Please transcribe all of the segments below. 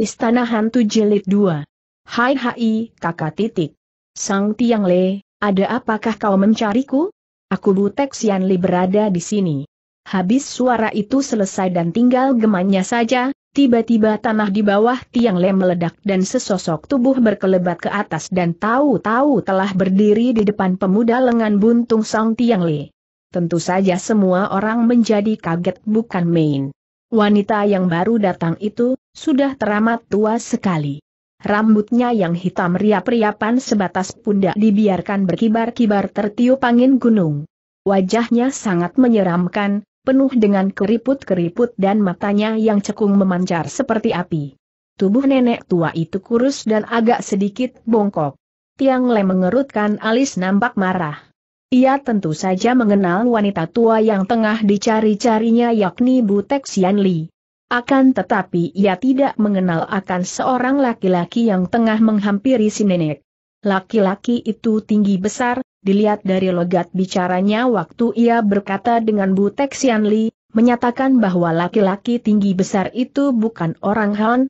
Istana Hantu Jilid 2. Hai hai, kakak titik. Sang Tiang Le, ada apakah kau mencariku? Aku Butek Sian Li berada di sini. Habis suara itu selesai dan tinggal gemannya saja, tiba-tiba tanah di bawah Tiang Le meledak dan sesosok tubuh berkelebat ke atas dan tahu-tahu telah berdiri di depan pemuda lengan buntung Sang Tiang Le. Tentu saja semua orang menjadi kaget bukan main. Wanita yang baru datang itu, sudah teramat tua sekali. Rambutnya yang hitam riap-riapan sebatas pundak dibiarkan berkibar-kibar tertiup angin gunung. Wajahnya sangat menyeramkan, penuh dengan keriput-keriput dan matanya yang cekung memancar seperti api. Tubuh nenek tua itu kurus dan agak sedikit bongkok. Tiang Le mengerutkan alis nampak marah. Ia tentu saja mengenal wanita tua yang tengah dicari-carinya yakni Butek Xian Li. Akan tetapi ia tidak mengenal akan seorang laki-laki yang tengah menghampiri si nenek. Laki-laki itu tinggi besar, dilihat dari logat bicaranya waktu ia berkata dengan Bu Texian Li, menyatakan bahwa laki-laki tinggi besar itu bukan orang Han,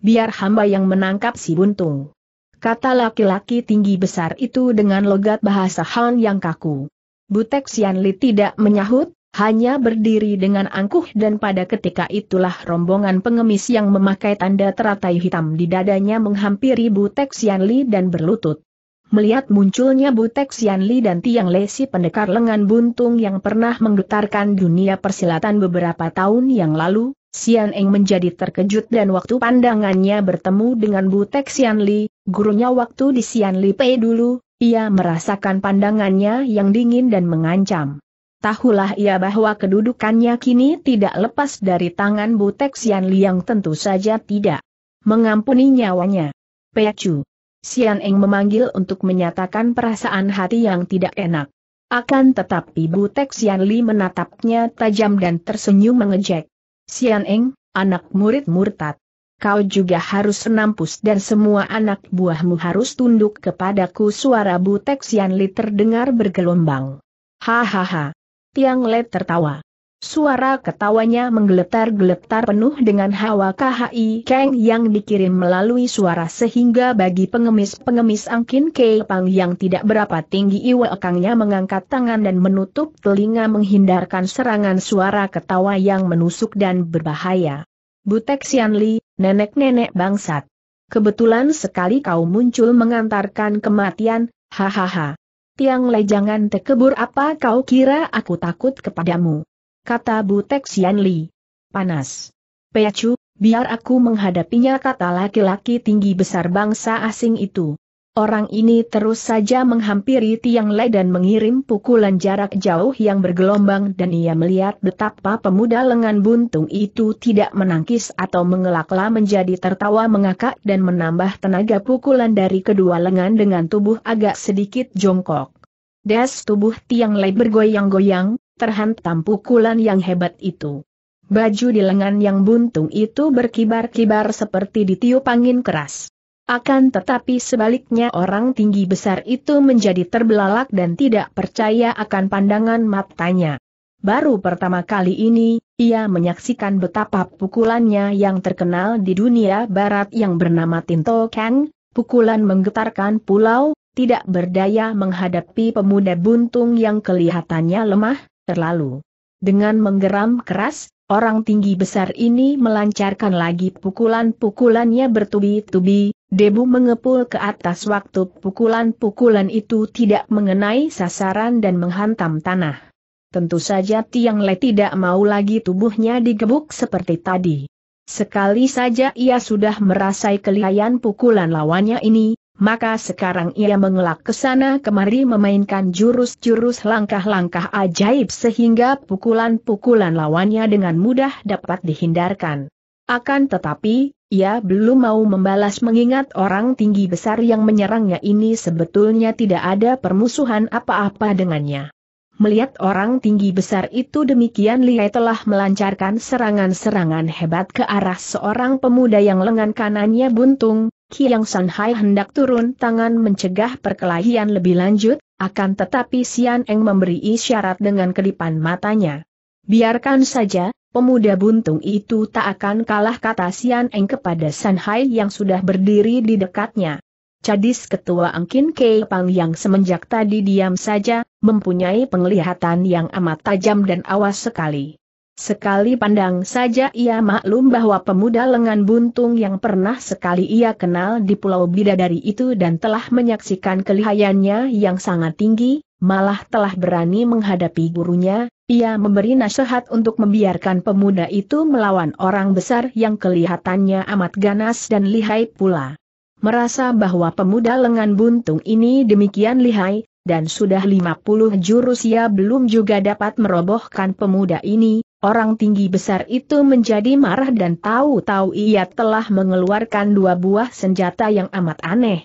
biar hamba yang menangkap si buntung. Kata laki-laki tinggi besar itu dengan logat bahasa Han yang kaku. Bu Texian Li tidak menyahut, hanya berdiri dengan angkuh dan pada ketika itulah rombongan pengemis yang memakai tanda teratai hitam di dadanya menghampiri Butek Xianli dan berlutut. Melihat munculnya Butek Xianli dan Tiang Lesi pendekar lengan buntung yang pernah menggetarkan dunia persilatan beberapa tahun yang lalu, Xian Eng menjadi terkejut dan waktu pandangannya bertemu dengan Butek Xianli, gurunya waktu di Li Pei dulu, ia merasakan pandangannya yang dingin dan mengancam. Tahulah ia bahwa kedudukannya kini tidak lepas dari tangan Butek Sian Liang tentu saja tidak mengampuni nyawanya. Pecu. Sian Eng memanggil untuk menyatakan perasaan hati yang tidak enak. Akan tetapi Butek Sian Li menatapnya tajam dan tersenyum mengejek. Sian Eng, anak murid murtad. Kau juga harus senampus dan semua anak buahmu harus tunduk kepadaku suara Butek Sian Li terdengar bergelombang. Hahaha, Tiang LED tertawa. Suara ketawanya menggeletar-geletar penuh dengan hawa KHI Kang yang dikirim melalui suara sehingga bagi pengemis-pengemis Angkin k-pang yang tidak berapa tinggi Iwa Kangnya mengangkat tangan dan menutup telinga menghindarkan serangan suara ketawa yang menusuk dan berbahaya. Butek Sian Li, nenek-nenek bangsat. Kebetulan sekali kau muncul mengantarkan kematian, hahaha tiang jangan tekebur apa kau kira aku takut kepadamu? Kata Butek Sian Li. Panas. Peacu, biar aku menghadapinya kata laki-laki tinggi besar bangsa asing itu. Orang ini terus saja menghampiri Tiang Lei dan mengirim pukulan jarak jauh yang bergelombang dan ia melihat betapa pemuda lengan buntung itu tidak menangkis atau mengelaklah menjadi tertawa mengakak dan menambah tenaga pukulan dari kedua lengan dengan tubuh agak sedikit jongkok. Das tubuh Tiang Lei bergoyang-goyang, terhantam pukulan yang hebat itu. Baju di lengan yang buntung itu berkibar-kibar seperti ditiup angin keras. Akan tetapi sebaliknya orang tinggi besar itu menjadi terbelalak dan tidak percaya akan pandangan matanya. Baru pertama kali ini, ia menyaksikan betapa pukulannya yang terkenal di dunia barat yang bernama Tinto Kang, pukulan menggetarkan pulau, tidak berdaya menghadapi pemuda buntung yang kelihatannya lemah, terlalu. Dengan menggeram keras, Orang tinggi besar ini melancarkan lagi pukulan-pukulannya bertubi-tubi, debu mengepul ke atas waktu pukulan-pukulan itu tidak mengenai sasaran dan menghantam tanah. Tentu saja Tiang Le tidak mau lagi tubuhnya digebuk seperti tadi. Sekali saja ia sudah merasai kelihayan pukulan lawannya ini, maka sekarang ia mengelak ke sana kemari memainkan jurus-jurus langkah-langkah ajaib sehingga pukulan-pukulan lawannya dengan mudah dapat dihindarkan. Akan tetapi, ia belum mau membalas mengingat orang tinggi besar yang menyerangnya ini sebetulnya tidak ada permusuhan apa-apa dengannya. Melihat orang tinggi besar itu demikian Liai telah melancarkan serangan-serangan hebat ke arah seorang pemuda yang lengan kanannya buntung, Kiang Sanhai hendak turun tangan mencegah perkelahian lebih lanjut, akan tetapi Sian Eng memberi isyarat dengan kedipan matanya. Biarkan saja, pemuda buntung itu tak akan kalah kata Sian Eng kepada Sanhai yang sudah berdiri di dekatnya. Cadis ketua Angkin Kei Pang yang semenjak tadi diam saja, mempunyai penglihatan yang amat tajam dan awas sekali. Sekali pandang saja ia maklum bahwa pemuda lengan buntung yang pernah sekali ia kenal di Pulau Bidadari itu dan telah menyaksikan kelihayannya yang sangat tinggi, malah telah berani menghadapi gurunya, ia memberi nasihat untuk membiarkan pemuda itu melawan orang besar yang kelihatannya amat ganas dan lihai pula. Merasa bahwa pemuda lengan buntung ini demikian lihai, dan sudah 50 jurus ia belum juga dapat merobohkan pemuda ini, orang tinggi besar itu menjadi marah dan tahu-tahu ia telah mengeluarkan dua buah senjata yang amat aneh.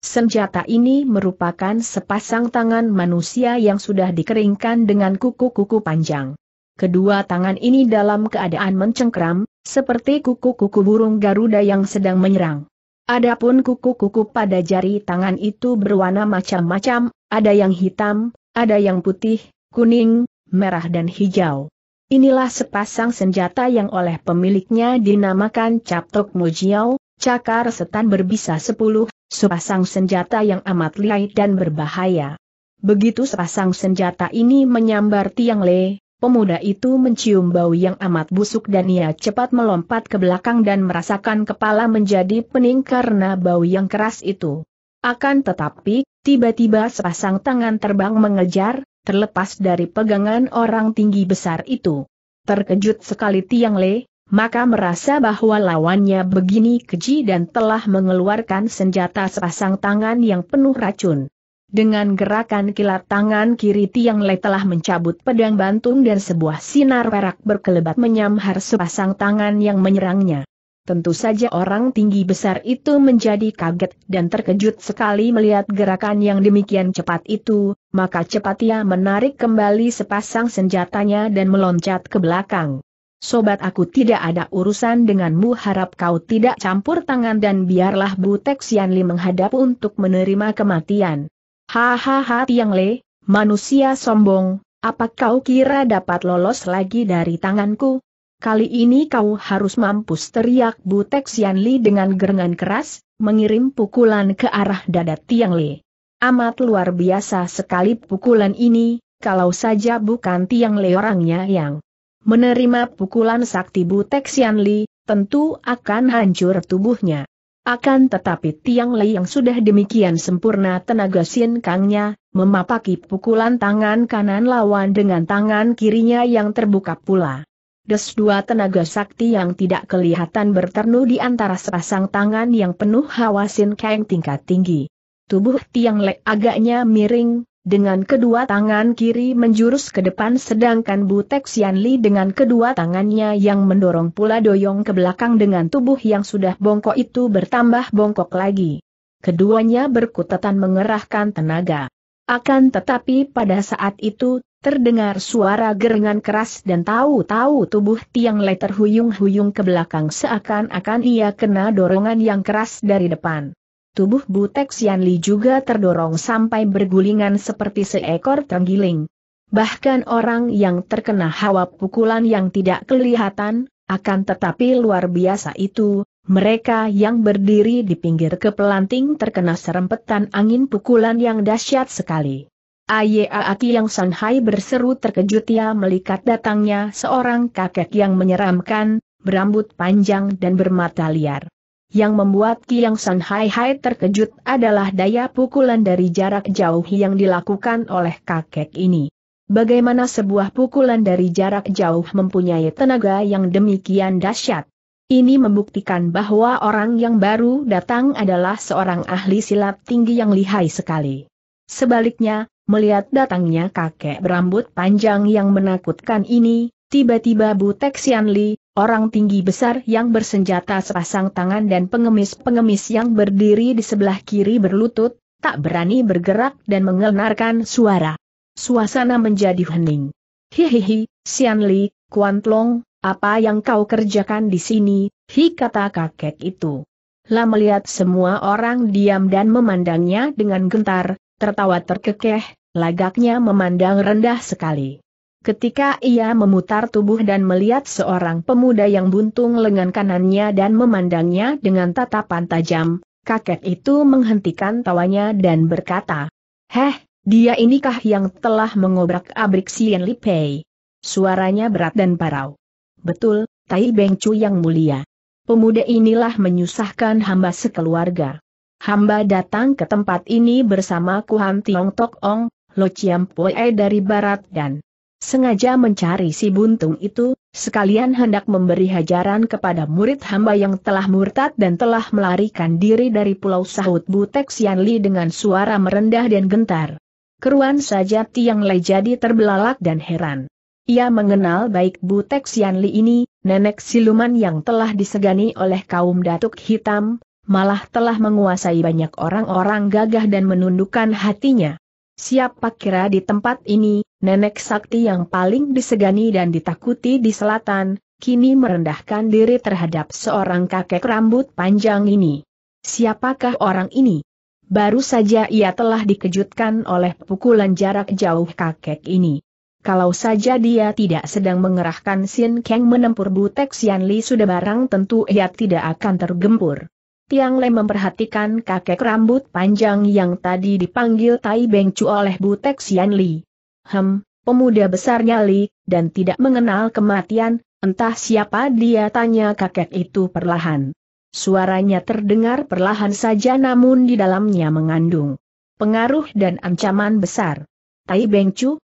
Senjata ini merupakan sepasang tangan manusia yang sudah dikeringkan dengan kuku-kuku panjang. Kedua tangan ini dalam keadaan mencengkram, seperti kuku-kuku burung Garuda yang sedang menyerang. Adapun kuku-kuku pada jari tangan itu berwarna macam-macam, ada yang hitam, ada yang putih, kuning, merah dan hijau. Inilah sepasang senjata yang oleh pemiliknya dinamakan Captok Mujiao, cakar setan berbisa sepuluh, sepasang senjata yang amat liai dan berbahaya. Begitu sepasang senjata ini menyambar Tiang Le, Pemuda itu mencium bau yang amat busuk dan ia cepat melompat ke belakang dan merasakan kepala menjadi pening karena bau yang keras itu. Akan tetapi, tiba-tiba sepasang tangan terbang mengejar, terlepas dari pegangan orang tinggi besar itu. Terkejut sekali Tiang Le, maka merasa bahwa lawannya begini keji dan telah mengeluarkan senjata sepasang tangan yang penuh racun. Dengan gerakan kilat tangan kiri Tiang Le telah mencabut pedang bantung dan sebuah sinar perak berkelebat menyamhar sepasang tangan yang menyerangnya. Tentu saja orang tinggi besar itu menjadi kaget dan terkejut sekali melihat gerakan yang demikian cepat itu, maka cepat ia menarik kembali sepasang senjatanya dan meloncat ke belakang. Sobat aku tidak ada urusan denganmu harap kau tidak campur tangan dan biarlah Butek Li menghadap untuk menerima kematian. Hahaha Tiang Le, manusia sombong, apa kau kira dapat lolos lagi dari tanganku? Kali ini kau harus mampus teriak Butek Li dengan gerengan keras, mengirim pukulan ke arah dada Tiang Le. Amat luar biasa sekali pukulan ini, kalau saja bukan Tiang Le orangnya yang menerima pukulan sakti Butek Li, tentu akan hancur tubuhnya. Akan tetapi Tiang Lei yang sudah demikian sempurna tenaga Sin Kangnya, memapaki pukulan tangan kanan lawan dengan tangan kirinya yang terbuka pula. Des dua tenaga sakti yang tidak kelihatan berternu di antara sepasang tangan yang penuh hawa Sin Kang tingkat tinggi. Tubuh Tiang Lei agaknya miring, dengan kedua tangan kiri menjurus ke depan sedangkan Butek Li dengan kedua tangannya yang mendorong pula doyong ke belakang dengan tubuh yang sudah bongkok itu bertambah bongkok lagi. Keduanya berkutatan mengerahkan tenaga. Akan tetapi pada saat itu, terdengar suara gerengan keras dan tahu-tahu tubuh Tiang Lei terhuyung-huyung ke belakang seakan-akan ia kena dorongan yang keras dari depan. Tubuh Butek Xianli juga terdorong sampai bergulingan seperti seekor tenggiling. Bahkan orang yang terkena hawa pukulan yang tidak kelihatan, akan tetapi luar biasa itu, mereka yang berdiri di pinggir kepelanting terkena serempetan angin pukulan yang dahsyat sekali. Ayea Aki yang Shanghai berseru terkejut ia melihat datangnya seorang kakek yang menyeramkan, berambut panjang dan bermata liar. Yang membuat Kiang San Hai Hai terkejut adalah daya pukulan dari jarak jauh yang dilakukan oleh kakek ini. Bagaimana sebuah pukulan dari jarak jauh mempunyai tenaga yang demikian dahsyat? Ini membuktikan bahwa orang yang baru datang adalah seorang ahli silat tinggi yang lihai sekali. Sebaliknya, melihat datangnya kakek berambut panjang yang menakutkan ini, tiba-tiba Butek Xianli Orang tinggi besar yang bersenjata sepasang tangan dan pengemis-pengemis yang berdiri di sebelah kiri berlutut, tak berani bergerak dan mengelarkan suara. Suasana menjadi hening. Hihihi, Xian Li, Kuan Tlong, apa yang kau kerjakan di sini, hi kata kakek itu. Lah melihat semua orang diam dan memandangnya dengan gentar, tertawa terkekeh, lagaknya memandang rendah sekali. Ketika ia memutar tubuh dan melihat seorang pemuda yang buntung lengan kanannya dan memandangnya dengan tatapan tajam, kakek itu menghentikan tawanya dan berkata, Heh, dia inikah yang telah mengobrak-abrik Sien Li Suaranya berat dan parau. Betul, Tai Beng Chu yang mulia. Pemuda inilah menyusahkan hamba sekeluarga. Hamba datang ke tempat ini bersama Kuhan Tiong Tok Ong, Lo Chiam Pue dari barat dan Sengaja mencari si buntung itu, sekalian hendak memberi hajaran kepada murid hamba yang telah murtad dan telah melarikan diri dari pulau sahut Butek Sianli dengan suara merendah dan gentar. Keruan saja Tiang Lei jadi terbelalak dan heran. Ia mengenal baik Butek Sianli ini, nenek siluman yang telah disegani oleh kaum Datuk Hitam, malah telah menguasai banyak orang-orang gagah dan menundukkan hatinya. Siapa kira di tempat ini, nenek sakti yang paling disegani dan ditakuti di selatan, kini merendahkan diri terhadap seorang kakek rambut panjang ini. Siapakah orang ini? Baru saja ia telah dikejutkan oleh pukulan jarak jauh kakek ini. Kalau saja dia tidak sedang mengerahkan Sin Kang menempur Butek Xian Li sudah barang tentu ia tidak akan tergempur. Tiang Le memperhatikan kakek rambut panjang yang tadi dipanggil Tai Beng Chu oleh Butek Xian Li. Hem, pemuda besar nyali, dan tidak mengenal kematian, entah siapa dia tanya kakek itu perlahan. Suaranya terdengar perlahan saja namun di dalamnya mengandung pengaruh dan ancaman besar. Tai Beng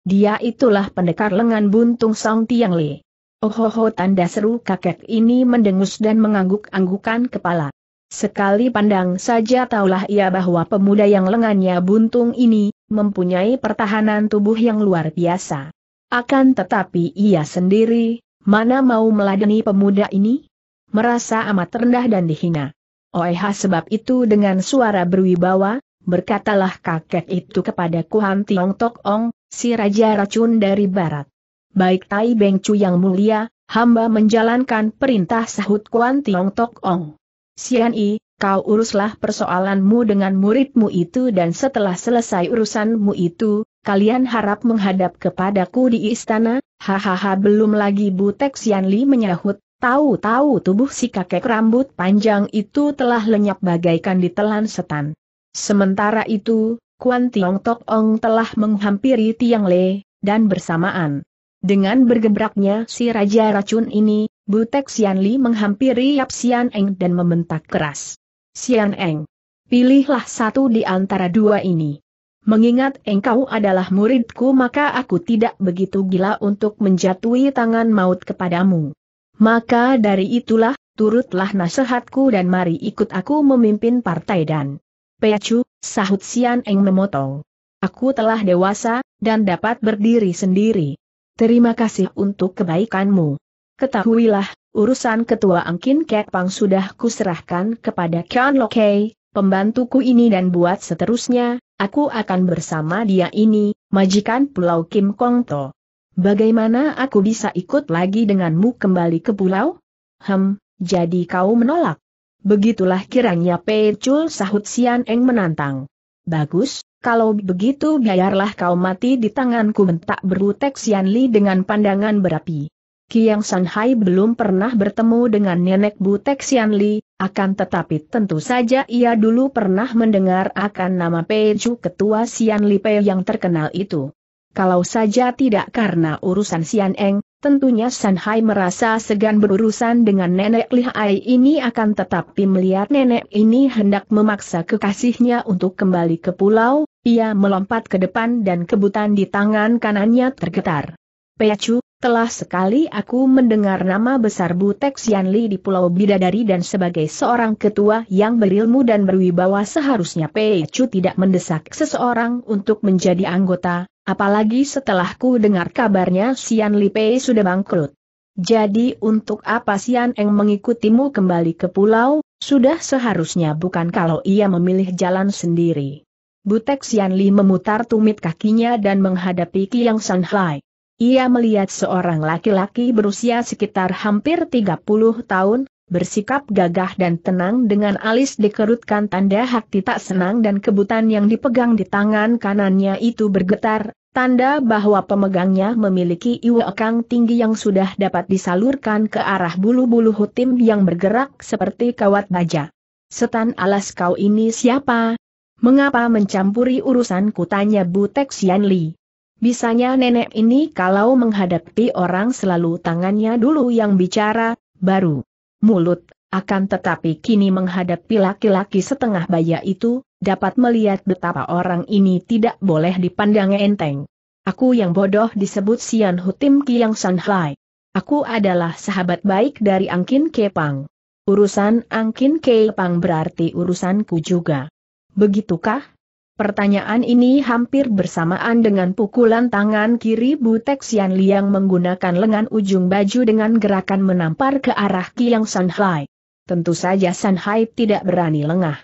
dia itulah pendekar lengan buntung Song Tiang Li. Ohoho oh, tanda seru kakek ini mendengus dan mengangguk-anggukan kepala. Sekali pandang saja taulah ia bahwa pemuda yang lengannya buntung ini, mempunyai pertahanan tubuh yang luar biasa. Akan tetapi ia sendiri, mana mau meladeni pemuda ini? Merasa amat rendah dan dihina. Oeha sebab itu dengan suara berwibawa, berkatalah kakek itu kepada Kuhan Tiong Tok Ong, si Raja Racun dari Barat. Baik Tai Beng Chu yang mulia, hamba menjalankan perintah sahut Kuan Tiong Tok Ong. Sian I, Kau uruslah persoalanmu dengan muridmu itu dan setelah selesai urusanmu itu, kalian harap menghadap kepadaku di istana, hahaha belum lagi Butek Xianli menyahut, tahu-tahu tubuh si kakek rambut panjang itu telah lenyap bagaikan ditelan setan. Sementara itu, Kuan Tiong Tok Ong telah menghampiri Tiang Le, dan bersamaan. Dengan bergebraknya si Raja Racun ini, Butek Xianli menghampiri Yap Xian Eng dan membentak keras. Sian Eng. Pilihlah satu di antara dua ini. Mengingat engkau adalah muridku maka aku tidak begitu gila untuk menjatuhi tangan maut kepadamu. Maka dari itulah, turutlah nasihatku dan mari ikut aku memimpin partai dan Peacu, sahut Sian Eng memotong. Aku telah dewasa, dan dapat berdiri sendiri. Terima kasih untuk kebaikanmu. Ketahuilah, urusan ketua Angkin Kepang sudah kuserahkan kepada Kian Lokei, pembantuku ini dan buat seterusnya, aku akan bersama dia ini, majikan Pulau Kim Kong To. Bagaimana aku bisa ikut lagi denganmu kembali ke pulau? Hem, jadi kau menolak. Begitulah kiranya Pei Chul sahut Sian Eng menantang. Bagus, kalau begitu biarlah kau mati di tanganku bentak berutek Sian Li dengan pandangan berapi. Kiang Shanghai belum pernah bertemu dengan nenek Butek Xianli, akan tetapi tentu saja ia dulu pernah mendengar akan nama Pei Chu ketua Xianli Pei yang terkenal itu. Kalau saja tidak karena urusan Xian Eng, tentunya Shanghai merasa segan berurusan dengan nenek Li Lihai ini akan tetapi melihat nenek ini hendak memaksa kekasihnya untuk kembali ke pulau, ia melompat ke depan dan kebutan di tangan kanannya tergetar. Pei Chu. Telah sekali aku mendengar nama besar Butek Xianli di Pulau Bidadari dan sebagai seorang ketua yang berilmu dan berwibawa seharusnya Pei Chu tidak mendesak seseorang untuk menjadi anggota, apalagi setelah ku dengar kabarnya Xianli Pei sudah bangkrut. Jadi untuk apa Xian Eng mengikutimu kembali ke pulau, sudah seharusnya bukan kalau ia memilih jalan sendiri. Butek Xianli memutar tumit kakinya dan menghadapi Kiang Sanhai. Ia melihat seorang laki-laki berusia sekitar hampir 30 tahun, bersikap gagah dan tenang dengan alis dikerutkan tanda hati tak senang dan kebutan yang dipegang di tangan kanannya itu bergetar, tanda bahwa pemegangnya memiliki iwakang tinggi yang sudah dapat disalurkan ke arah bulu-bulu hutim yang bergerak seperti kawat baja. Setan alas kau ini siapa? Mengapa mencampuri urusan kutanya Butek Xianli? Bisanya nenek ini kalau menghadapi orang selalu tangannya dulu yang bicara, baru mulut, akan tetapi kini menghadapi laki-laki setengah baya itu, dapat melihat betapa orang ini tidak boleh dipandang enteng. Aku yang bodoh disebut Sian Hutim Kiang Sanhai. Aku adalah sahabat baik dari Angkin Kepang. Urusan Angkin Kepang berarti urusanku juga. Begitukah? Pertanyaan ini hampir bersamaan dengan pukulan tangan kiri Butek Xian Liang menggunakan lengan ujung baju dengan gerakan menampar ke arah Kiang Sanhai. Tentu saja Sanhai tidak berani lengah.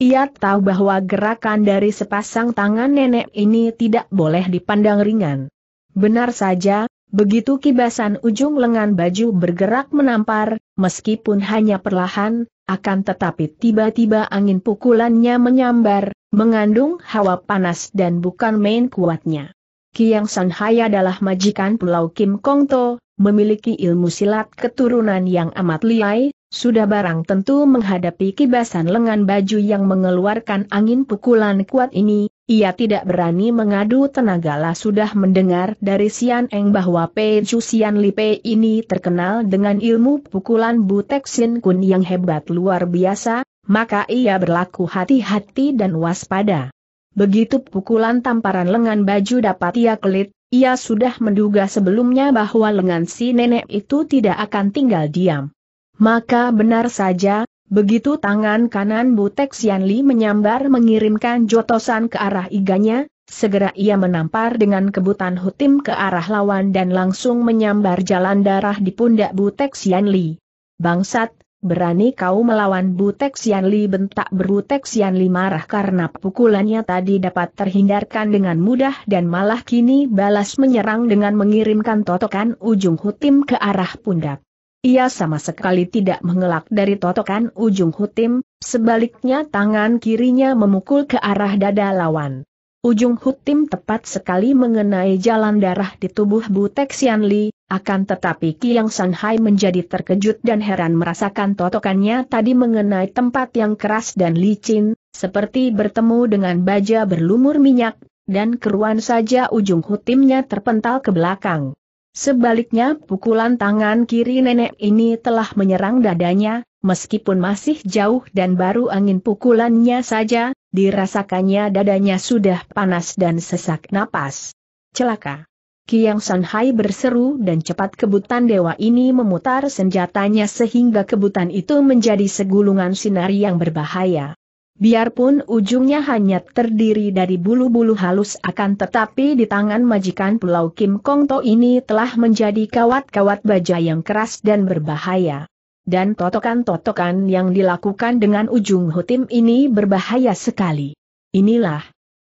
Ia tahu bahwa gerakan dari sepasang tangan nenek ini tidak boleh dipandang ringan. Benar saja, begitu kibasan ujung lengan baju bergerak menampar, meskipun hanya perlahan, akan tetapi tiba-tiba angin pukulannya menyambar, mengandung hawa panas dan bukan main kuatnya. Kiang Sanhai adalah majikan Pulau Kim Kong To, memiliki ilmu silat keturunan yang amat liai, sudah barang tentu menghadapi kibasan lengan baju yang mengeluarkan angin pukulan kuat ini, ia tidak berani mengadu tenaga lah sudah mendengar dari Sian Eng bahwa Pei Chu Sian Li Pei ini terkenal dengan ilmu pukulan Butek Sin Kun yang hebat luar biasa, maka ia berlaku hati-hati dan waspada. Begitu pukulan tamparan lengan baju dapat ia kelit, ia sudah menduga sebelumnya bahwa lengan si nenek itu tidak akan tinggal diam. Maka benar saja, begitu tangan kanan Butek Xianli menyambar mengirimkan jotosan ke arah iganya, Segera ia menampar dengan kebutan hutim ke arah lawan dan langsung menyambar jalan darah di pundak Butek Xianli. Bangsat, berani kau melawan Butek Sianli bentak Butek Li marah karena pukulannya tadi dapat terhindarkan dengan mudah dan malah kini balas menyerang dengan mengirimkan totokan ujung hutim ke arah pundak. Ia sama sekali tidak mengelak dari totokan ujung hutim, sebaliknya tangan kirinya memukul ke arah dada lawan. Ujung hutim tepat sekali mengenai jalan darah di tubuh Butek Sianli, akan tetapi Kiang Sanhai menjadi terkejut dan heran merasakan totokannya tadi mengenai tempat yang keras dan licin, seperti bertemu dengan baja berlumur minyak, dan keruan saja ujung hutimnya terpental ke belakang. Sebaliknya pukulan tangan kiri nenek ini telah menyerang dadanya, meskipun masih jauh dan baru angin pukulannya saja, dirasakannya dadanya sudah panas dan sesak napas. Celaka. Kiang Sanhai berseru dan cepat kebutan dewa ini memutar senjatanya sehingga kebutan itu menjadi segulungan sinar yang berbahaya. Biarpun ujungnya hanya terdiri dari bulu-bulu halus akan tetapi di tangan majikan Pulau Kim Kongto ini telah menjadi kawat-kawat baja yang keras dan berbahaya. Dan totokan-totokan yang dilakukan dengan ujung hutim ini berbahaya sekali. Inilah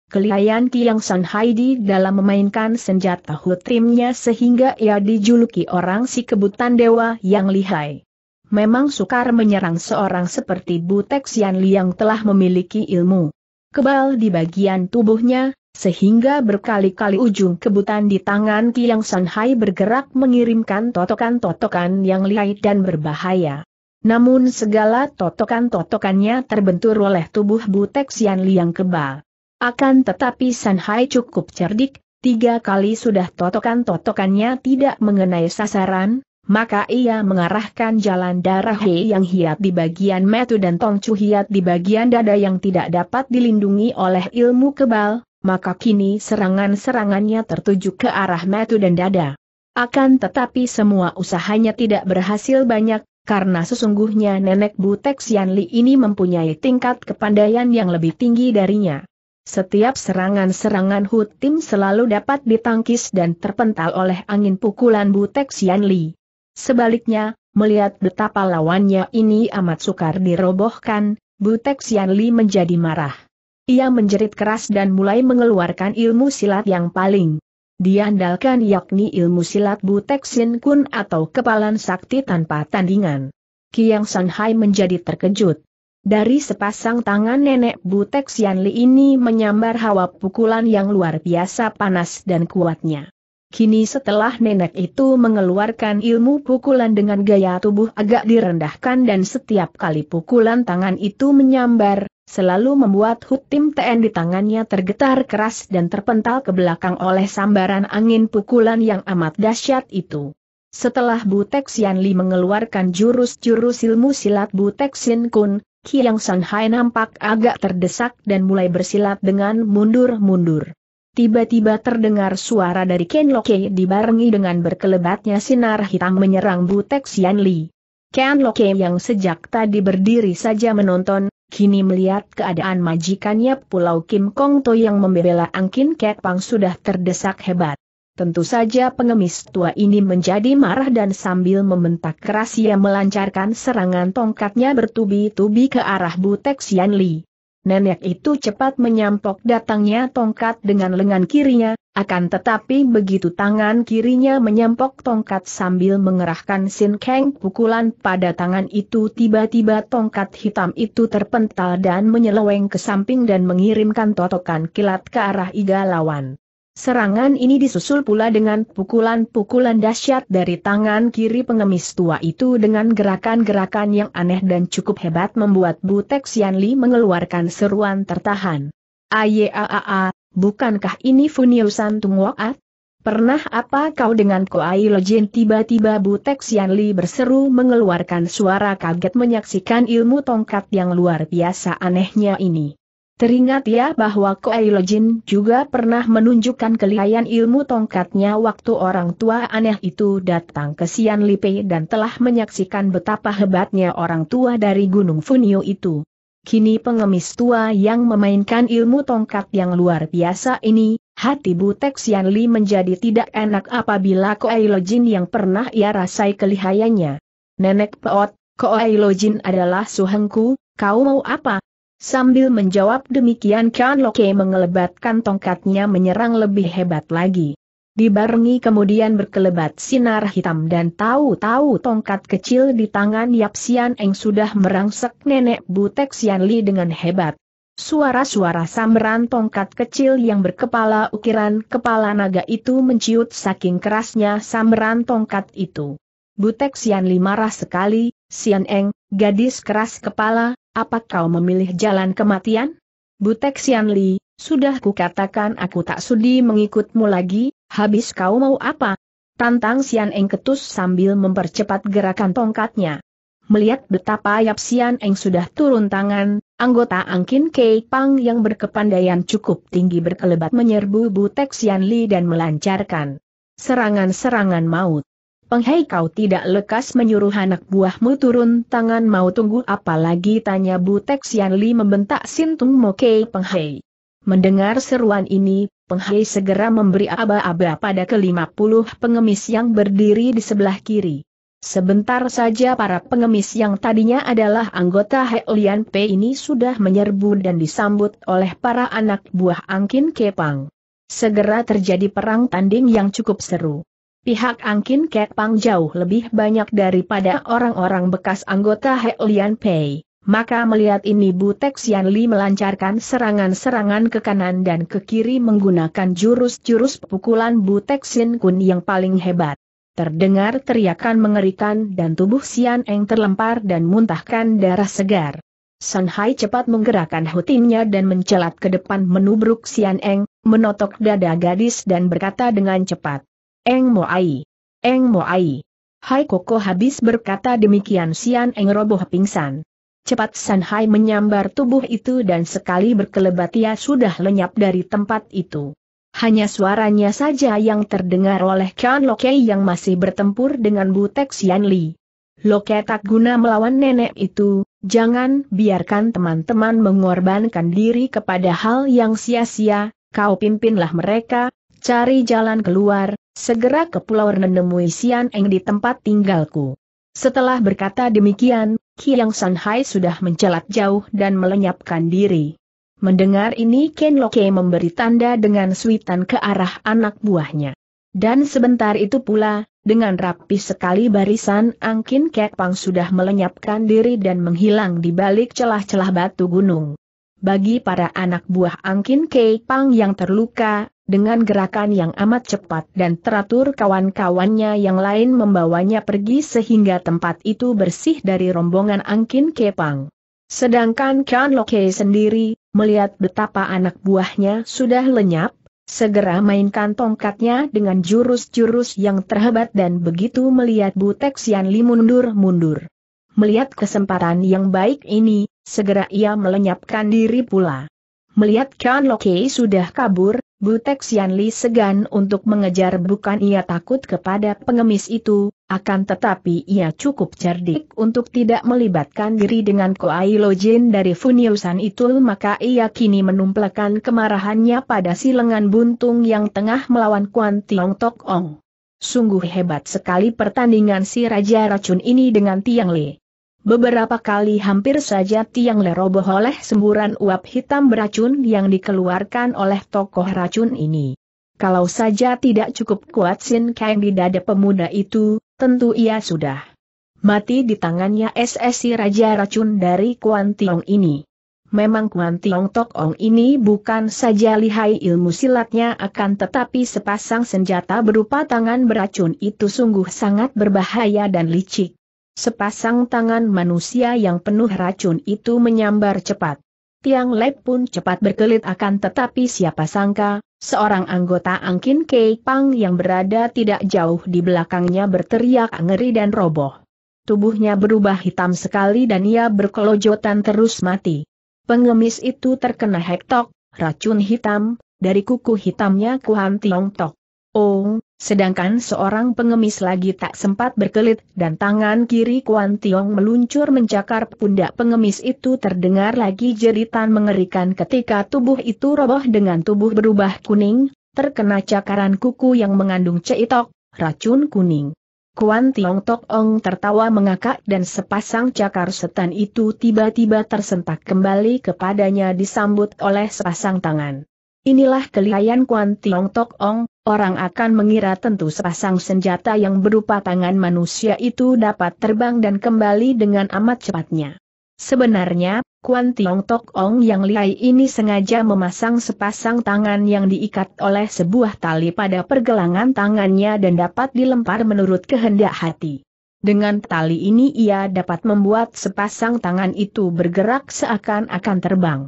Kelihayan Kiang San Hai di dalam memainkan senjata hutrimnya sehingga ia dijuluki orang si kebutan dewa yang lihai. Memang sukar menyerang seorang seperti Butek Xian Liang telah memiliki ilmu kebal di bagian tubuhnya, sehingga berkali-kali ujung kebutan di tangan Kiang San Hai bergerak mengirimkan totokan-totokan yang lihai dan berbahaya. Namun segala totokan-totokannya terbentur oleh tubuh Butek Xian Liang kebal. Akan tetapi Sanhai cukup cerdik, tiga kali sudah totokan-totokannya tidak mengenai sasaran, maka ia mengarahkan jalan darah He yang hiat di bagian metu dan Tong Chu hiat di bagian dada yang tidak dapat dilindungi oleh ilmu kebal, maka kini serangan-serangannya tertuju ke arah metu dan dada. Akan tetapi semua usahanya tidak berhasil banyak, karena sesungguhnya nenek Butek Xianli ini mempunyai tingkat kepandaian yang lebih tinggi darinya. Setiap serangan-serangan Hu Tim selalu dapat ditangkis dan terpental oleh angin pukulan Butek Xian Li. Sebaliknya, melihat betapa lawannya ini amat sukar dirobohkan, Butek Xian Li menjadi marah. Ia menjerit keras dan mulai mengeluarkan ilmu silat yang paling diandalkan yakni ilmu silat Butek Sin Kun atau kepalan sakti tanpa tandingan. Kiang Sanhai menjadi terkejut. Dari sepasang tangan nenek Butek Sianli ini menyambar hawa pukulan yang luar biasa panas dan kuatnya. Kini setelah nenek itu mengeluarkan ilmu pukulan dengan gaya tubuh agak direndahkan dan setiap kali pukulan tangan itu menyambar, selalu membuat hutim TN di tangannya tergetar keras dan terpental ke belakang oleh sambaran angin pukulan yang amat dahsyat itu. Setelah Butek Sianli mengeluarkan jurus-jurus ilmu silat Butek Sin Kun, Kiang Shanghai nampak agak terdesak dan mulai bersilat dengan mundur-mundur. Tiba-tiba terdengar suara dari Ken Loke dibarengi dengan berkelebatnya sinar hitam menyerang Butek Xian Li. Ken Loke yang sejak tadi berdiri saja menonton, kini melihat keadaan majikannya Pulau Kim Kong To yang membela Angkin Kek Pang sudah terdesak hebat. Tentu saja pengemis tua ini menjadi marah dan sambil membentak keras ia melancarkan serangan tongkatnya bertubi-tubi ke arah Butek Xian Li. Nenek itu cepat menyampok datangnya tongkat dengan lengan kirinya, akan tetapi begitu tangan kirinya menyampok tongkat sambil mengerahkan Sin Kang pukulan pada tangan itu tiba-tiba tongkat hitam itu terpental dan menyeleweng ke samping dan mengirimkan totokan kilat ke arah iga lawan. Serangan ini disusul pula dengan pukulan-pukulan dahsyat dari tangan kiri pengemis tua itu dengan gerakan-gerakan yang aneh dan cukup hebat membuat Butek Xianli mengeluarkan seruan tertahan. Ayaaa, bukankah ini Funiusan Tungwoat? Pernah apa kau dengan Koai Lejin tiba-tiba Butek Xianli berseru mengeluarkan suara kaget menyaksikan ilmu tongkat yang luar biasa anehnya ini. Teringat ya bahwa Kuei Lojin juga pernah menunjukkan kelihayan ilmu tongkatnya waktu orang tua aneh itu datang ke Sian Lipe dan telah menyaksikan betapa hebatnya orang tua dari Gunung Funio itu. Kini pengemis tua yang memainkan ilmu tongkat yang luar biasa ini, hati Butek Sian Li menjadi tidak enak apabila Kuei Lojin yang pernah ia rasai kelihayannya. Nenek Peot, Koai Lojin adalah suhengku, kau mau apa? Sambil menjawab demikian Kan Loke mengelebatkan tongkatnya menyerang lebih hebat lagi. Dibarengi kemudian berkelebat sinar hitam dan tahu-tahu tongkat kecil di tangan Yap Sian Eng sudah merangsek nenek Butek Sian Li dengan hebat. Suara-suara samberan tongkat kecil yang berkepala ukiran kepala naga itu menciut saking kerasnya samberan tongkat itu. Butek Sian Li marah sekali, Sian Eng, gadis keras kepala, apa kau memilih jalan kematian? Butek Sian Li, sudah kukatakan aku tak sudi mengikutmu lagi, habis kau mau apa? Tantang Sian Eng ketus sambil mempercepat gerakan tongkatnya. Melihat betapa Yap Sian Eng sudah turun tangan, anggota Angkin Kei Pang yang berkepandaian cukup tinggi berkelebat menyerbu Butek Sian Li dan melancarkan serangan-serangan maut. Penghei kau tidak lekas menyuruh anak buahmu turun tangan mau tunggu apalagi tanya Butek Li membentak Sintung Mokei Penghei. Mendengar seruan ini, Penghei segera memberi aba-aba pada kelima puluh pengemis yang berdiri di sebelah kiri. Sebentar saja para pengemis yang tadinya adalah anggota Helian P ini sudah menyerbu dan disambut oleh para anak buah Angkin Kepang. Segera terjadi perang tanding yang cukup seru. Pihak Angkin Kepang jauh lebih banyak daripada orang-orang bekas anggota He Lian Pei. Maka melihat ini Butek Xian Li melancarkan serangan-serangan ke kanan dan ke kiri menggunakan jurus-jurus pukulan Butek Xin Kun yang paling hebat. Terdengar teriakan mengerikan dan tubuh Xian Eng terlempar dan muntahkan darah segar. San Hai cepat menggerakkan hutinya dan mencelat ke depan menubruk Xian Eng, menotok dada gadis dan berkata dengan cepat. Eng Moai. Eng Moai. Hai Koko habis berkata demikian Sian Eng roboh pingsan. Cepat San Hai menyambar tubuh itu dan sekali berkelebat ia sudah lenyap dari tempat itu. Hanya suaranya saja yang terdengar oleh Kian Kei yang masih bertempur dengan Butek Sian Li. Loke tak guna melawan nenek itu, jangan biarkan teman-teman mengorbankan diri kepada hal yang sia-sia, kau pimpinlah mereka, cari jalan keluar, Segera ke Pulau menemui Sian Eng di tempat tinggalku. Setelah berkata demikian, Kiang Sanhai sudah mencelat jauh dan melenyapkan diri. Mendengar ini Ken Loke memberi tanda dengan suitan ke arah anak buahnya. Dan sebentar itu pula, dengan rapi sekali barisan Angkin Kek Pang sudah melenyapkan diri dan menghilang di balik celah-celah batu gunung. Bagi para anak buah Angkin Kek Pang yang terluka, dengan gerakan yang amat cepat dan teratur kawan-kawannya yang lain membawanya pergi sehingga tempat itu bersih dari rombongan Angkin Kepang. Sedangkan Kian Loke sendiri, melihat betapa anak buahnya sudah lenyap, segera mainkan tongkatnya dengan jurus-jurus yang terhebat dan begitu melihat Butek Sian Li mundur-mundur. Melihat kesempatan yang baik ini, segera ia melenyapkan diri pula. Melihat Kian Loke sudah kabur, Butek Xianli segan untuk mengejar bukan ia takut kepada pengemis itu, akan tetapi ia cukup cerdik untuk tidak melibatkan diri dengan Koai Lojin dari Funiusan itu maka ia kini menumplekan kemarahannya pada si lengan buntung yang tengah melawan Kuan Tiong Tok Ong. Sungguh hebat sekali pertandingan si Raja Racun ini dengan Tiang Li. Beberapa kali hampir saja tiang le roboh oleh semburan uap hitam beracun yang dikeluarkan oleh tokoh racun ini. Kalau saja tidak cukup kuat Sin Kang di dada pemuda itu, tentu ia sudah mati di tangannya SSI Raja Racun dari Kuan Tiong ini. Memang Kuan Tiong Tok Ong ini bukan saja lihai ilmu silatnya akan tetapi sepasang senjata berupa tangan beracun itu sungguh sangat berbahaya dan licik. Sepasang tangan manusia yang penuh racun itu menyambar cepat. Tiang Lep pun cepat berkelit akan tetapi siapa sangka, seorang anggota Angkin Kei Pang yang berada tidak jauh di belakangnya berteriak ngeri dan roboh. Tubuhnya berubah hitam sekali dan ia berkelojotan terus mati. Pengemis itu terkena hektok, racun hitam, dari kuku hitamnya Kuhan Tiong Tok. Oh, sedangkan seorang pengemis lagi tak sempat berkelit dan tangan kiri Kuan Tiong meluncur mencakar pundak pengemis itu terdengar lagi jeritan mengerikan ketika tubuh itu roboh dengan tubuh berubah kuning, terkena cakaran kuku yang mengandung ceitok, racun kuning. Kuan Tiong Tok Ong tertawa mengakak dan sepasang cakar setan itu tiba-tiba tersentak kembali kepadanya disambut oleh sepasang tangan. Inilah kelihayan Kuan Tiong Tok Ong, orang akan mengira tentu sepasang senjata yang berupa tangan manusia itu dapat terbang dan kembali dengan amat cepatnya. Sebenarnya, Kuan Tiong Tok Ong yang lihai ini sengaja memasang sepasang tangan yang diikat oleh sebuah tali pada pergelangan tangannya dan dapat dilempar menurut kehendak hati. Dengan tali ini ia dapat membuat sepasang tangan itu bergerak seakan-akan terbang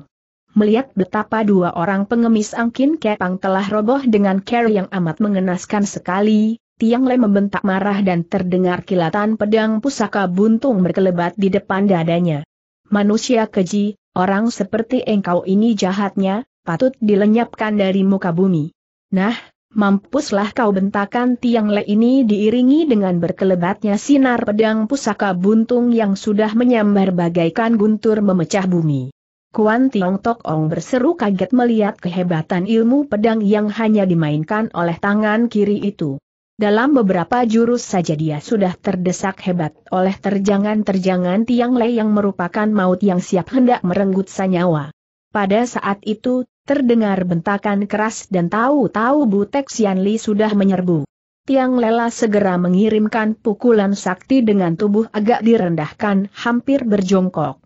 melihat betapa dua orang pengemis angkin kepang telah roboh dengan care yang amat mengenaskan sekali, Tiang Le membentak marah dan terdengar kilatan pedang pusaka buntung berkelebat di depan dadanya. Manusia keji, orang seperti engkau ini jahatnya, patut dilenyapkan dari muka bumi. Nah, mampuslah kau bentakan Tiang Le ini diiringi dengan berkelebatnya sinar pedang pusaka buntung yang sudah menyambar bagaikan guntur memecah bumi. Kuan Tiong Tok Ong berseru kaget melihat kehebatan ilmu pedang yang hanya dimainkan oleh tangan kiri itu. Dalam beberapa jurus saja dia sudah terdesak hebat oleh terjangan-terjangan Tiang Lei yang merupakan maut yang siap hendak merenggut sanyawa. Pada saat itu, terdengar bentakan keras dan tahu-tahu Butek Xian Li sudah menyerbu. Tiang Lela segera mengirimkan pukulan sakti dengan tubuh agak direndahkan hampir berjongkok.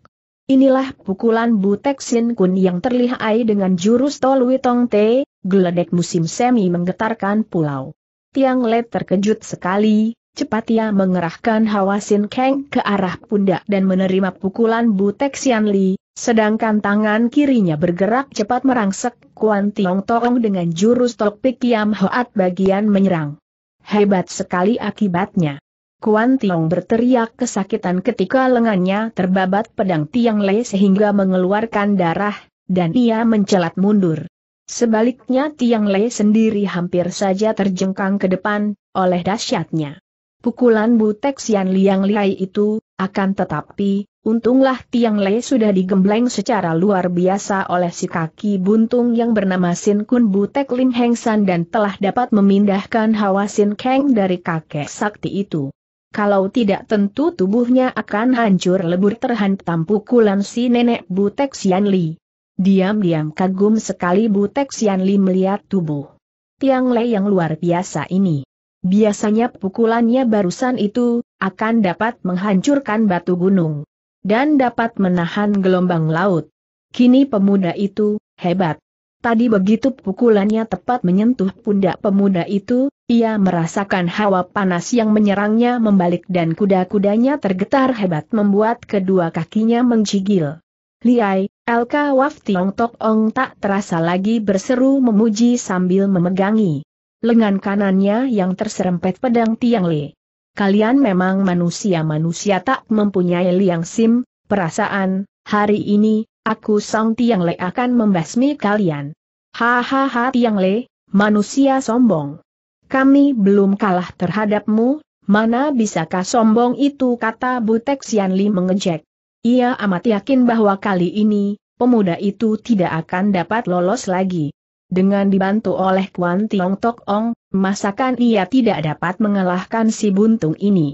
Inilah pukulan Butek Sin Kun yang terlihai dengan jurus Tolui Tong Te, geledek musim semi menggetarkan pulau. Tiang Let terkejut sekali, cepat ia mengerahkan Hawa Sin Kang ke arah pundak dan menerima pukulan Butek Sian Li, sedangkan tangan kirinya bergerak cepat merangsek Kuan Tiong Tong dengan jurus Tok Pik Yam Hoat bagian menyerang. Hebat sekali akibatnya. Kuan Tiong berteriak kesakitan ketika lengannya terbabat pedang Tiang Lei sehingga mengeluarkan darah, dan ia mencelat mundur. Sebaliknya Tiang Lei sendiri hampir saja terjengkang ke depan, oleh dahsyatnya. Pukulan Butek Sian Liang Liai itu, akan tetapi, untunglah Tiang Lei sudah digembleng secara luar biasa oleh si kaki buntung yang bernama Sin Kun Butek Lin Heng San dan telah dapat memindahkan hawa Sin Kang dari kakek sakti itu kalau tidak tentu tubuhnya akan hancur lebur terhantam pukulan si nenek Butek Sian Li. Diam-diam kagum sekali Butek Sian Li melihat tubuh Tiang Lei yang luar biasa ini. Biasanya pukulannya barusan itu, akan dapat menghancurkan batu gunung. Dan dapat menahan gelombang laut. Kini pemuda itu, hebat. Tadi begitu pukulannya tepat menyentuh pundak pemuda itu, ia merasakan hawa panas yang menyerangnya membalik dan kuda-kudanya tergetar hebat membuat kedua kakinya mencigil. Liai, Elka Waf Tiong Tok Ong tak terasa lagi berseru memuji sambil memegangi lengan kanannya yang terserempet pedang Tiang Li. Kalian memang manusia-manusia tak mempunyai liang sim, perasaan, hari ini, aku Song Tiang Le akan membasmi kalian. Hahaha Tiang Le, manusia sombong. Kami belum kalah terhadapmu, mana bisakah sombong itu kata Butek Sian Li mengejek. Ia amat yakin bahwa kali ini, pemuda itu tidak akan dapat lolos lagi. Dengan dibantu oleh Kuan Tiong Tok Ong, masakan ia tidak dapat mengalahkan si buntung ini.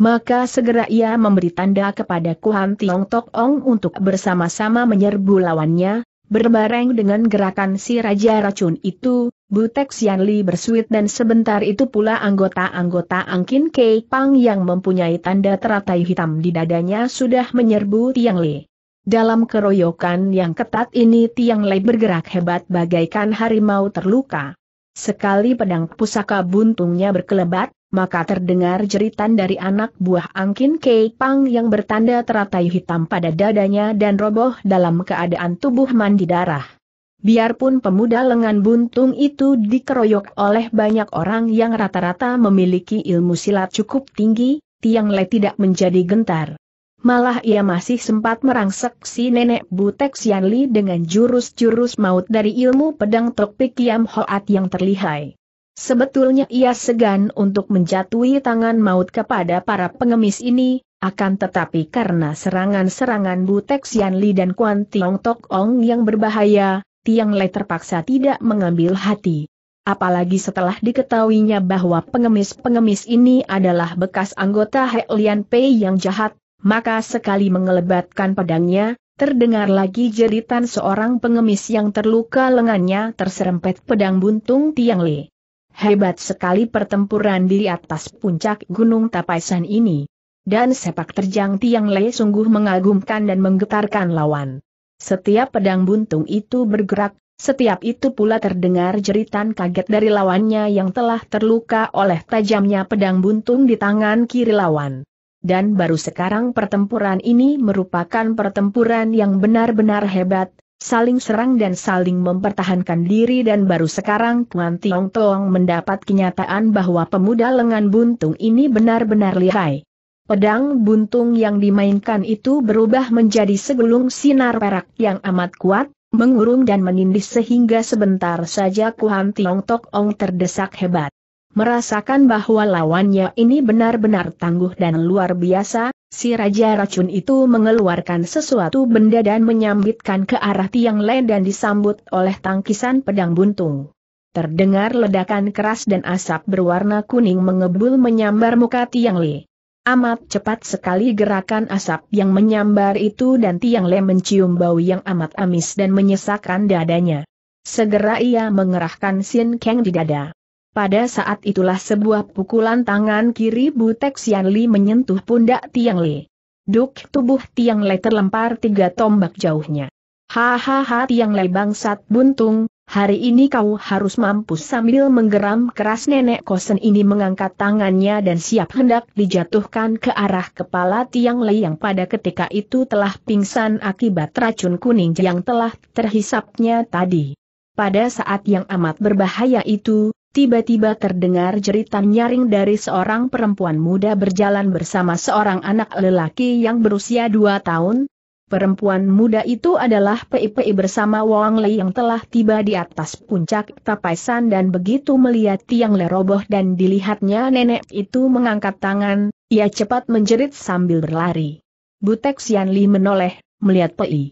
Maka segera ia memberi tanda kepada Kuan Tiong Tok Ong untuk bersama-sama menyerbu lawannya, berbareng dengan gerakan si Raja Racun itu, Butek Li bersuit dan sebentar itu pula anggota-anggota Angkin Kei Pang yang mempunyai tanda teratai hitam di dadanya sudah menyerbu Tiang Li. Dalam keroyokan yang ketat ini Tiang Li bergerak hebat bagaikan harimau terluka. Sekali pedang pusaka buntungnya berkelebat, maka terdengar jeritan dari anak buah Angkin Kei Pang yang bertanda teratai hitam pada dadanya dan roboh dalam keadaan tubuh mandi darah. Biarpun pemuda lengan buntung itu dikeroyok oleh banyak orang yang rata-rata memiliki ilmu silat cukup tinggi, Tiang Le tidak menjadi gentar. Malah ia masih sempat merangsek si nenek Butek Xianli dengan jurus-jurus maut dari ilmu pedang Tok Pik Kiam Hoat yang terlihai. Sebetulnya ia segan untuk menjatuhi tangan maut kepada para pengemis ini, akan tetapi karena serangan-serangan Butek Xian Li dan Kuan Tiong Tok Ong yang berbahaya, Tiang Lei terpaksa tidak mengambil hati. Apalagi setelah diketahuinya bahwa pengemis-pengemis ini adalah bekas anggota Lian Pei yang jahat, maka sekali mengelebatkan pedangnya, terdengar lagi jeritan seorang pengemis yang terluka lengannya terserempet pedang buntung Tiang Lei. Hebat sekali pertempuran di atas puncak Gunung Tapaisan ini. Dan sepak terjang Tiang Le sungguh mengagumkan dan menggetarkan lawan. Setiap pedang buntung itu bergerak, setiap itu pula terdengar jeritan kaget dari lawannya yang telah terluka oleh tajamnya pedang buntung di tangan kiri lawan. Dan baru sekarang pertempuran ini merupakan pertempuran yang benar-benar hebat, saling serang dan saling mempertahankan diri dan baru sekarang Tuan Tiong Tong mendapat kenyataan bahwa pemuda lengan buntung ini benar-benar lihai. Pedang buntung yang dimainkan itu berubah menjadi segulung sinar perak yang amat kuat, mengurung dan menindih sehingga sebentar saja Kuan Tiong Tok terdesak hebat. Merasakan bahwa lawannya ini benar-benar tangguh dan luar biasa, si Raja Racun itu mengeluarkan sesuatu benda dan menyambitkan ke arah tiang le dan disambut oleh tangkisan pedang buntung. Terdengar ledakan keras dan asap berwarna kuning mengebul menyambar muka tiang le. Amat cepat sekali gerakan asap yang menyambar itu dan Tiang Le mencium bau yang amat amis dan menyesakkan dadanya. Segera ia mengerahkan Sin Kang di dada. Pada saat itulah sebuah pukulan tangan kiri Butek Sian Li menyentuh pundak Tiang Li. Duk tubuh Tiang Li terlempar tiga tombak jauhnya. Hahaha Tiang Li bangsat buntung, hari ini kau harus mampus sambil menggeram keras nenek kosen ini mengangkat tangannya dan siap hendak dijatuhkan ke arah kepala Tiang Lei yang pada ketika itu telah pingsan akibat racun kuning yang telah terhisapnya tadi. Pada saat yang amat berbahaya itu, Tiba-tiba terdengar jeritan nyaring dari seorang perempuan muda berjalan bersama seorang anak lelaki yang berusia dua tahun. Perempuan muda itu adalah PIPI bersama Wang Lei yang telah tiba di atas puncak tapaisan dan begitu melihat tiang leroboh dan dilihatnya nenek itu mengangkat tangan, ia cepat menjerit sambil berlari. Butek Xianli menoleh, melihat Pei.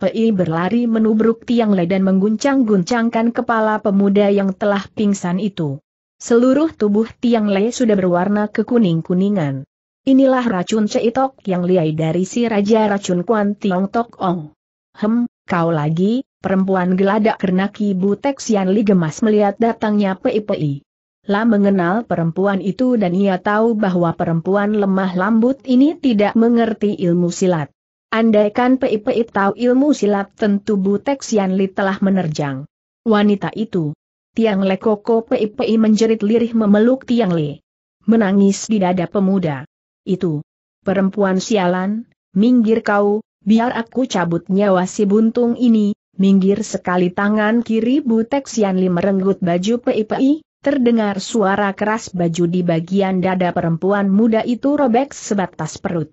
Pei berlari menubruk tiang le dan mengguncang-guncangkan kepala pemuda yang telah pingsan itu. Seluruh tubuh tiang le sudah berwarna kekuning-kuningan. Inilah racun ceitok yang liai dari si Raja Racun Kuan Tiong Tok Ong. Hem, kau lagi, perempuan geladak kernaki Butek Sian Li gemas melihat datangnya Pei Pei. La mengenal perempuan itu dan ia tahu bahwa perempuan lemah lambut ini tidak mengerti ilmu silat. Andaikan Pei Pei tahu ilmu silat tentu Butek Sian Li telah menerjang. Wanita itu. Tiang Le Koko Pei menjerit lirih memeluk Tiang Le. Menangis di dada pemuda. Itu. Perempuan sialan, minggir kau, biar aku cabut nyawa si buntung ini, minggir sekali tangan kiri Butek Sian Li merenggut baju Pei Pei, terdengar suara keras baju di bagian dada perempuan muda itu robek sebatas perut.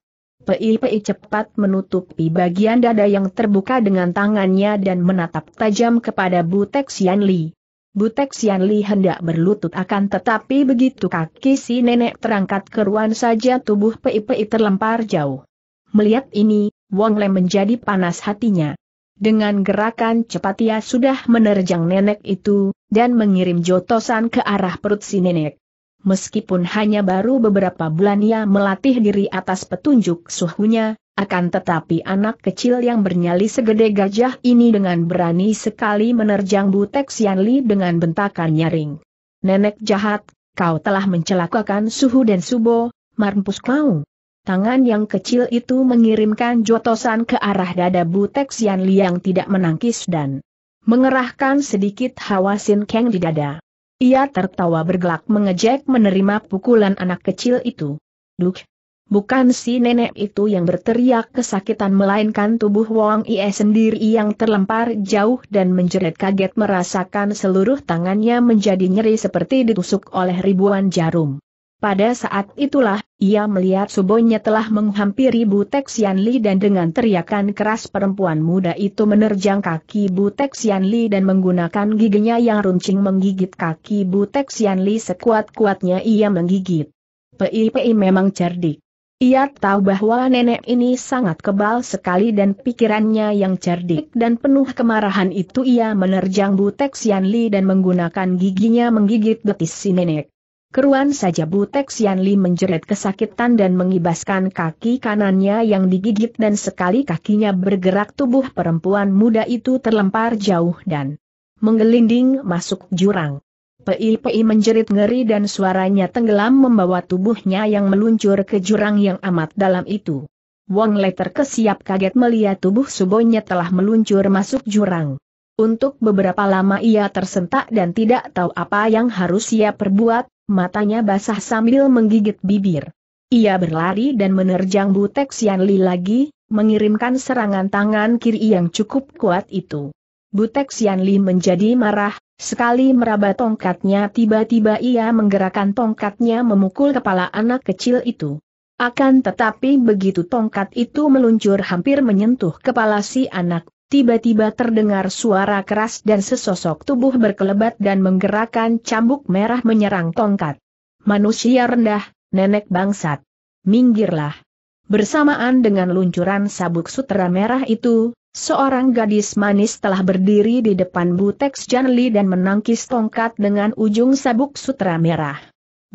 Pei-Pei cepat menutupi bagian dada yang terbuka dengan tangannya dan menatap tajam kepada Butek Xian Li. Butek Xian Li hendak berlutut akan tetapi begitu kaki si nenek terangkat keruan saja tubuh Pei-Pei terlempar jauh. Melihat ini, Wong Lem menjadi panas hatinya. Dengan gerakan cepat ia sudah menerjang nenek itu, dan mengirim jotosan ke arah perut si nenek meskipun hanya baru beberapa bulan ia melatih diri atas petunjuk suhunya, akan tetapi anak kecil yang bernyali segede gajah ini dengan berani sekali menerjang Butek Xianli dengan bentakan nyaring. Nenek jahat, kau telah mencelakakan Suhu dan Subo, marmpus kau. Tangan yang kecil itu mengirimkan jotosan ke arah dada Butek Xianli yang tidak menangkis dan mengerahkan sedikit hawa keng di dada. Ia tertawa bergelak mengejek menerima pukulan anak kecil itu. Duk! Bukan si nenek itu yang berteriak kesakitan melainkan tubuh Wong Ie sendiri yang terlempar jauh dan menjerit kaget merasakan seluruh tangannya menjadi nyeri seperti ditusuk oleh ribuan jarum. Pada saat itulah, ia melihat subonya telah menghampiri Butek Xianli dan dengan teriakan keras perempuan muda itu menerjang kaki Butek Xianli dan menggunakan giginya yang runcing menggigit kaki Butek Xianli sekuat-kuatnya ia menggigit. PIPI memang cerdik. Ia tahu bahwa nenek ini sangat kebal sekali dan pikirannya yang cerdik dan penuh kemarahan itu ia menerjang Butek Xianli dan menggunakan giginya menggigit betis si nenek keruan saja Butek li menjerit kesakitan dan mengibaskan kaki kanannya yang digigit dan sekali kakinya bergerak tubuh perempuan muda itu terlempar jauh dan menggelinding masuk jurang. Pei-pei menjerit ngeri dan suaranya tenggelam membawa tubuhnya yang meluncur ke jurang yang amat dalam itu. Wong Le terkesiap kaget melihat tubuh subonya telah meluncur masuk jurang. Untuk beberapa lama ia tersentak dan tidak tahu apa yang harus ia perbuat, matanya basah sambil menggigit bibir. Ia berlari dan menerjang Butek Xianli lagi, mengirimkan serangan tangan kiri yang cukup kuat itu. Butek Xianli menjadi marah, sekali meraba tongkatnya tiba-tiba ia menggerakkan tongkatnya memukul kepala anak kecil itu. Akan tetapi begitu tongkat itu meluncur hampir menyentuh kepala si anak, Tiba-tiba terdengar suara keras dan sesosok tubuh berkelebat dan menggerakkan cambuk merah menyerang tongkat. Manusia rendah, nenek bangsat. Minggirlah. Bersamaan dengan luncuran sabuk sutra merah itu, seorang gadis manis telah berdiri di depan Butex Janli dan menangkis tongkat dengan ujung sabuk sutra merah.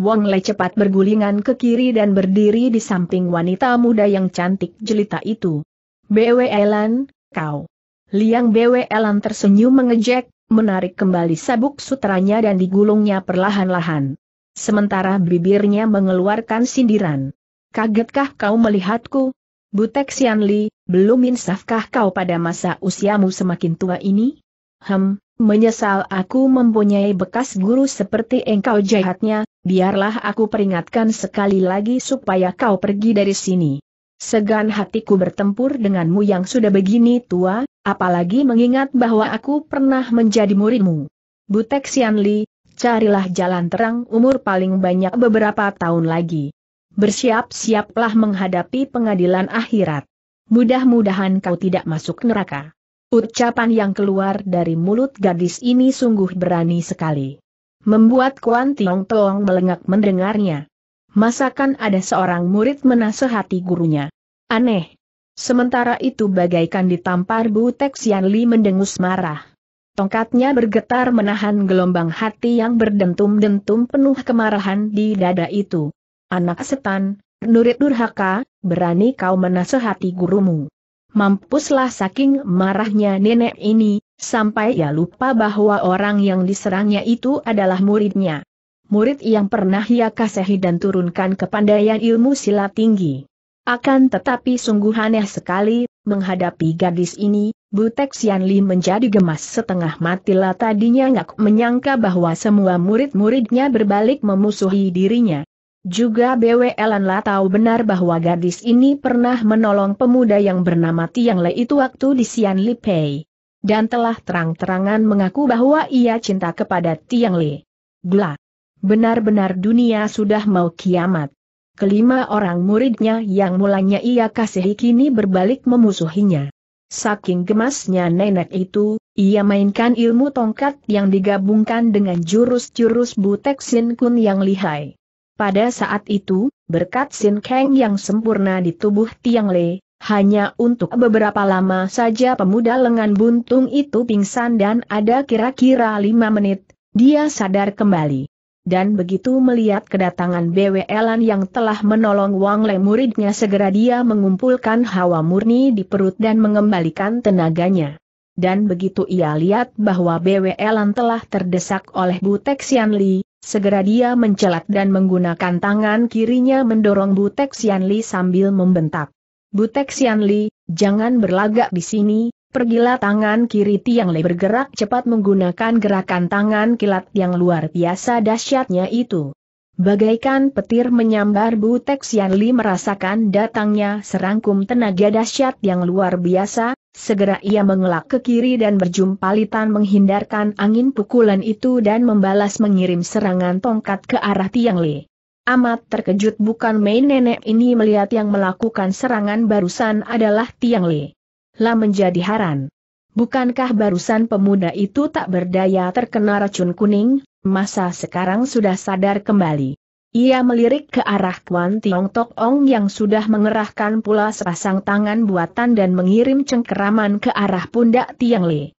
Wong Le cepat bergulingan ke kiri dan berdiri di samping wanita muda yang cantik jelita itu. Bwe Elan, kau. Liang Bwelan tersenyum mengejek, menarik kembali sabuk sutranya dan digulungnya perlahan-lahan. Sementara bibirnya mengeluarkan sindiran. Kagetkah kau melihatku? Butek Xianli, belum insafkah kau pada masa usiamu semakin tua ini? Hem, menyesal aku mempunyai bekas guru seperti engkau jahatnya, biarlah aku peringatkan sekali lagi supaya kau pergi dari sini. Segan hatiku bertempur denganmu yang sudah begini tua, apalagi mengingat bahwa aku pernah menjadi muridmu. Butek Sianli, carilah jalan terang umur paling banyak beberapa tahun lagi. Bersiap-siaplah menghadapi pengadilan akhirat. Mudah-mudahan kau tidak masuk neraka. Ucapan yang keluar dari mulut gadis ini sungguh berani sekali. Membuat Kuan Tiong Tong melengak mendengarnya. Masakan ada seorang murid menasehati gurunya. Aneh. Sementara itu bagaikan ditampar Bu Texian Li mendengus marah. Tongkatnya bergetar menahan gelombang hati yang berdentum-dentum penuh kemarahan di dada itu. Anak setan, nurid Durhaka, berani kau menasehati gurumu. Mampuslah saking marahnya nenek ini, sampai ia lupa bahwa orang yang diserangnya itu adalah muridnya murid yang pernah ia kasihi dan turunkan kepandaian ilmu silat tinggi. Akan tetapi sungguh aneh sekali, menghadapi gadis ini, Butek Xianli menjadi gemas setengah mati lah tadinya ngak menyangka bahwa semua murid-muridnya berbalik memusuhi dirinya. Juga BWLan lah tahu benar bahwa gadis ini pernah menolong pemuda yang bernama Tiang Le itu waktu di Xianli Pei dan telah terang-terangan mengaku bahwa ia cinta kepada Tiang Le. Gla, Benar-benar dunia sudah mau kiamat. Kelima orang muridnya yang mulanya ia kasihi kini berbalik memusuhinya. Saking gemasnya nenek itu, ia mainkan ilmu tongkat yang digabungkan dengan jurus-jurus Butek Sin Kun yang lihai. Pada saat itu, berkat Sin Kang yang sempurna di tubuh Tiang Le, hanya untuk beberapa lama saja pemuda lengan buntung itu pingsan dan ada kira-kira lima menit, dia sadar kembali dan begitu melihat kedatangan BWLan yang telah menolong Wang Le muridnya segera dia mengumpulkan hawa murni di perut dan mengembalikan tenaganya. Dan begitu ia lihat bahwa BWLan telah terdesak oleh Butek Xian Li, segera dia mencelat dan menggunakan tangan kirinya mendorong Butek Xian Li sambil membentak. Butek Xian Li, jangan berlagak di sini, Pergilah tangan kiri Tiang Le bergerak cepat menggunakan gerakan tangan kilat yang luar biasa dahsyatnya itu. Bagaikan petir menyambar Butek Sian Li merasakan datangnya serangkum tenaga dahsyat yang luar biasa, segera ia mengelak ke kiri dan berjumpa berjumpalitan menghindarkan angin pukulan itu dan membalas mengirim serangan tongkat ke arah Tiang Le. Amat terkejut bukan main nenek ini melihat yang melakukan serangan barusan adalah Tiang Li lah menjadi haran. Bukankah barusan pemuda itu tak berdaya terkena racun kuning, masa sekarang sudah sadar kembali. Ia melirik ke arah Kwan Tiong Tok Ong yang sudah mengerahkan pula sepasang tangan buatan dan mengirim cengkeraman ke arah pundak Tiang Le.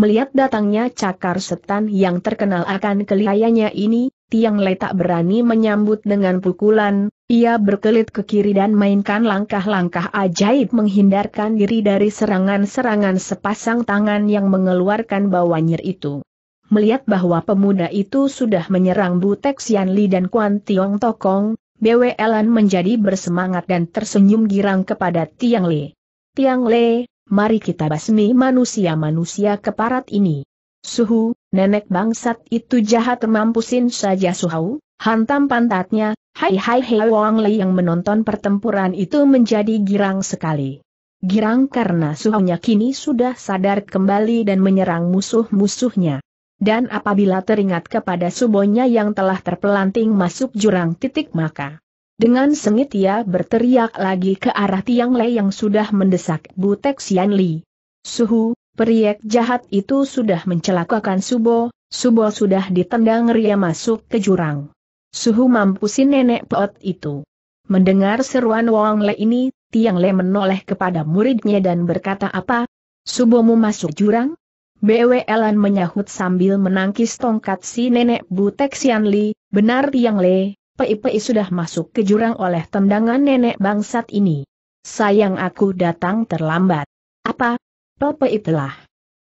Melihat datangnya cakar setan yang terkenal akan keliayanya ini, Tiang Le tak berani menyambut dengan pukulan, ia berkelit ke kiri dan mainkan langkah-langkah ajaib menghindarkan diri dari serangan-serangan sepasang tangan yang mengeluarkan bau nyir itu. Melihat bahwa pemuda itu sudah menyerang Butek Xianli dan Kuan Tiong Tokong, BWLan menjadi bersemangat dan tersenyum girang kepada Tiang Le. Tiang Le, mari kita basmi manusia-manusia keparat ini. Suhu, nenek bangsat itu jahat mampusin saja Suhau, hantam pantatnya, Hai hai hai Wang Li yang menonton pertempuran itu menjadi girang sekali. Girang karena suhunya kini sudah sadar kembali dan menyerang musuh-musuhnya. Dan apabila teringat kepada subonya yang telah terpelanting masuk jurang titik maka. Dengan sengit ia berteriak lagi ke arah Tiang Lei yang sudah mendesak Butek Xian Li. Suhu, periek jahat itu sudah mencelakakan Subo, Subo sudah ditendang ria masuk ke jurang. Suhu mampu si nenek pot itu. Mendengar seruan Wong Le ini, Tiang Le menoleh kepada muridnya dan berkata apa? Subomu masuk jurang? BWLan menyahut sambil menangkis tongkat si nenek Butek Sian Li, benar Tiang Le, pei-pei sudah masuk ke jurang oleh tendangan nenek bangsat ini. Sayang aku datang terlambat. Apa? PIPI telah.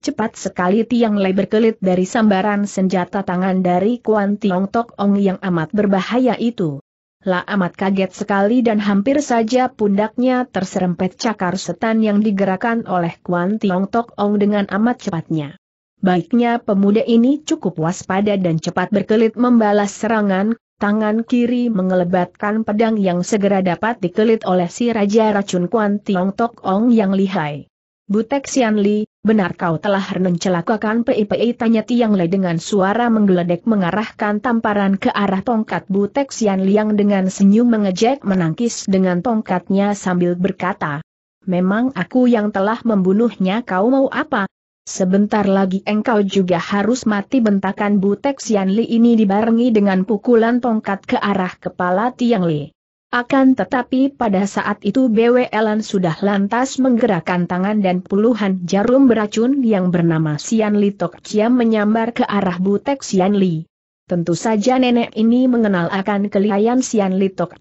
Cepat sekali tiang Le berkelit dari sambaran senjata tangan dari Kuan Tiong Tok Ong yang amat berbahaya itu. La amat kaget sekali dan hampir saja pundaknya terserempet cakar setan yang digerakkan oleh Kuan Tiong Tok Ong dengan amat cepatnya. Baiknya pemuda ini cukup waspada dan cepat berkelit membalas serangan, tangan kiri mengelebatkan pedang yang segera dapat dikelit oleh si Raja Racun Kuan Tiong Tok Ong yang lihai. Butek Sian Li, benar kau telah mencelakakan PIPI tanya Tiang Le dengan suara menggeledek mengarahkan tamparan ke arah tongkat Butek Sian Li yang dengan senyum mengejek menangkis dengan tongkatnya sambil berkata, Memang aku yang telah membunuhnya kau mau apa? Sebentar lagi engkau juga harus mati bentakan Butek Sian Li ini dibarengi dengan pukulan tongkat ke arah kepala Tiang Li. Akan tetapi pada saat itu BWLan sudah lantas menggerakkan tangan dan puluhan jarum beracun yang bernama Sian Li Tok menyambar ke arah Butek Sian Li. Tentu saja nenek ini mengenal akan kelihayan Sian Li Tok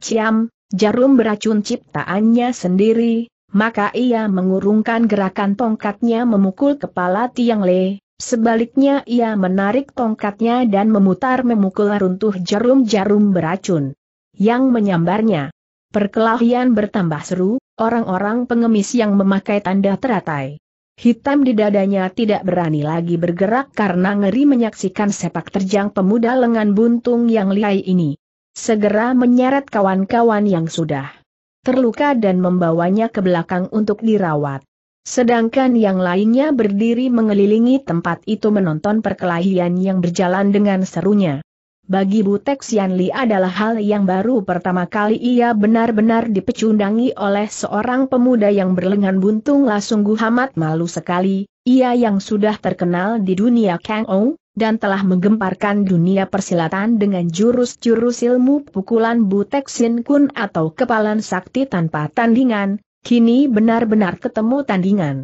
jarum beracun ciptaannya sendiri, maka ia mengurungkan gerakan tongkatnya memukul kepala Tiang Le, sebaliknya ia menarik tongkatnya dan memutar memukul runtuh jarum-jarum beracun yang menyambarnya. Perkelahian bertambah seru, orang-orang pengemis yang memakai tanda teratai. Hitam di dadanya tidak berani lagi bergerak karena ngeri menyaksikan sepak terjang pemuda lengan buntung yang lihai ini. Segera menyeret kawan-kawan yang sudah terluka dan membawanya ke belakang untuk dirawat. Sedangkan yang lainnya berdiri mengelilingi tempat itu menonton perkelahian yang berjalan dengan serunya bagi Butek Xianli adalah hal yang baru pertama kali ia benar-benar dipecundangi oleh seorang pemuda yang berlengan buntung sungguh amat malu sekali, ia yang sudah terkenal di dunia Kang Ou, dan telah menggemparkan dunia persilatan dengan jurus-jurus ilmu pukulan Butek Sin Kun atau kepalan sakti tanpa tandingan, kini benar-benar ketemu tandingan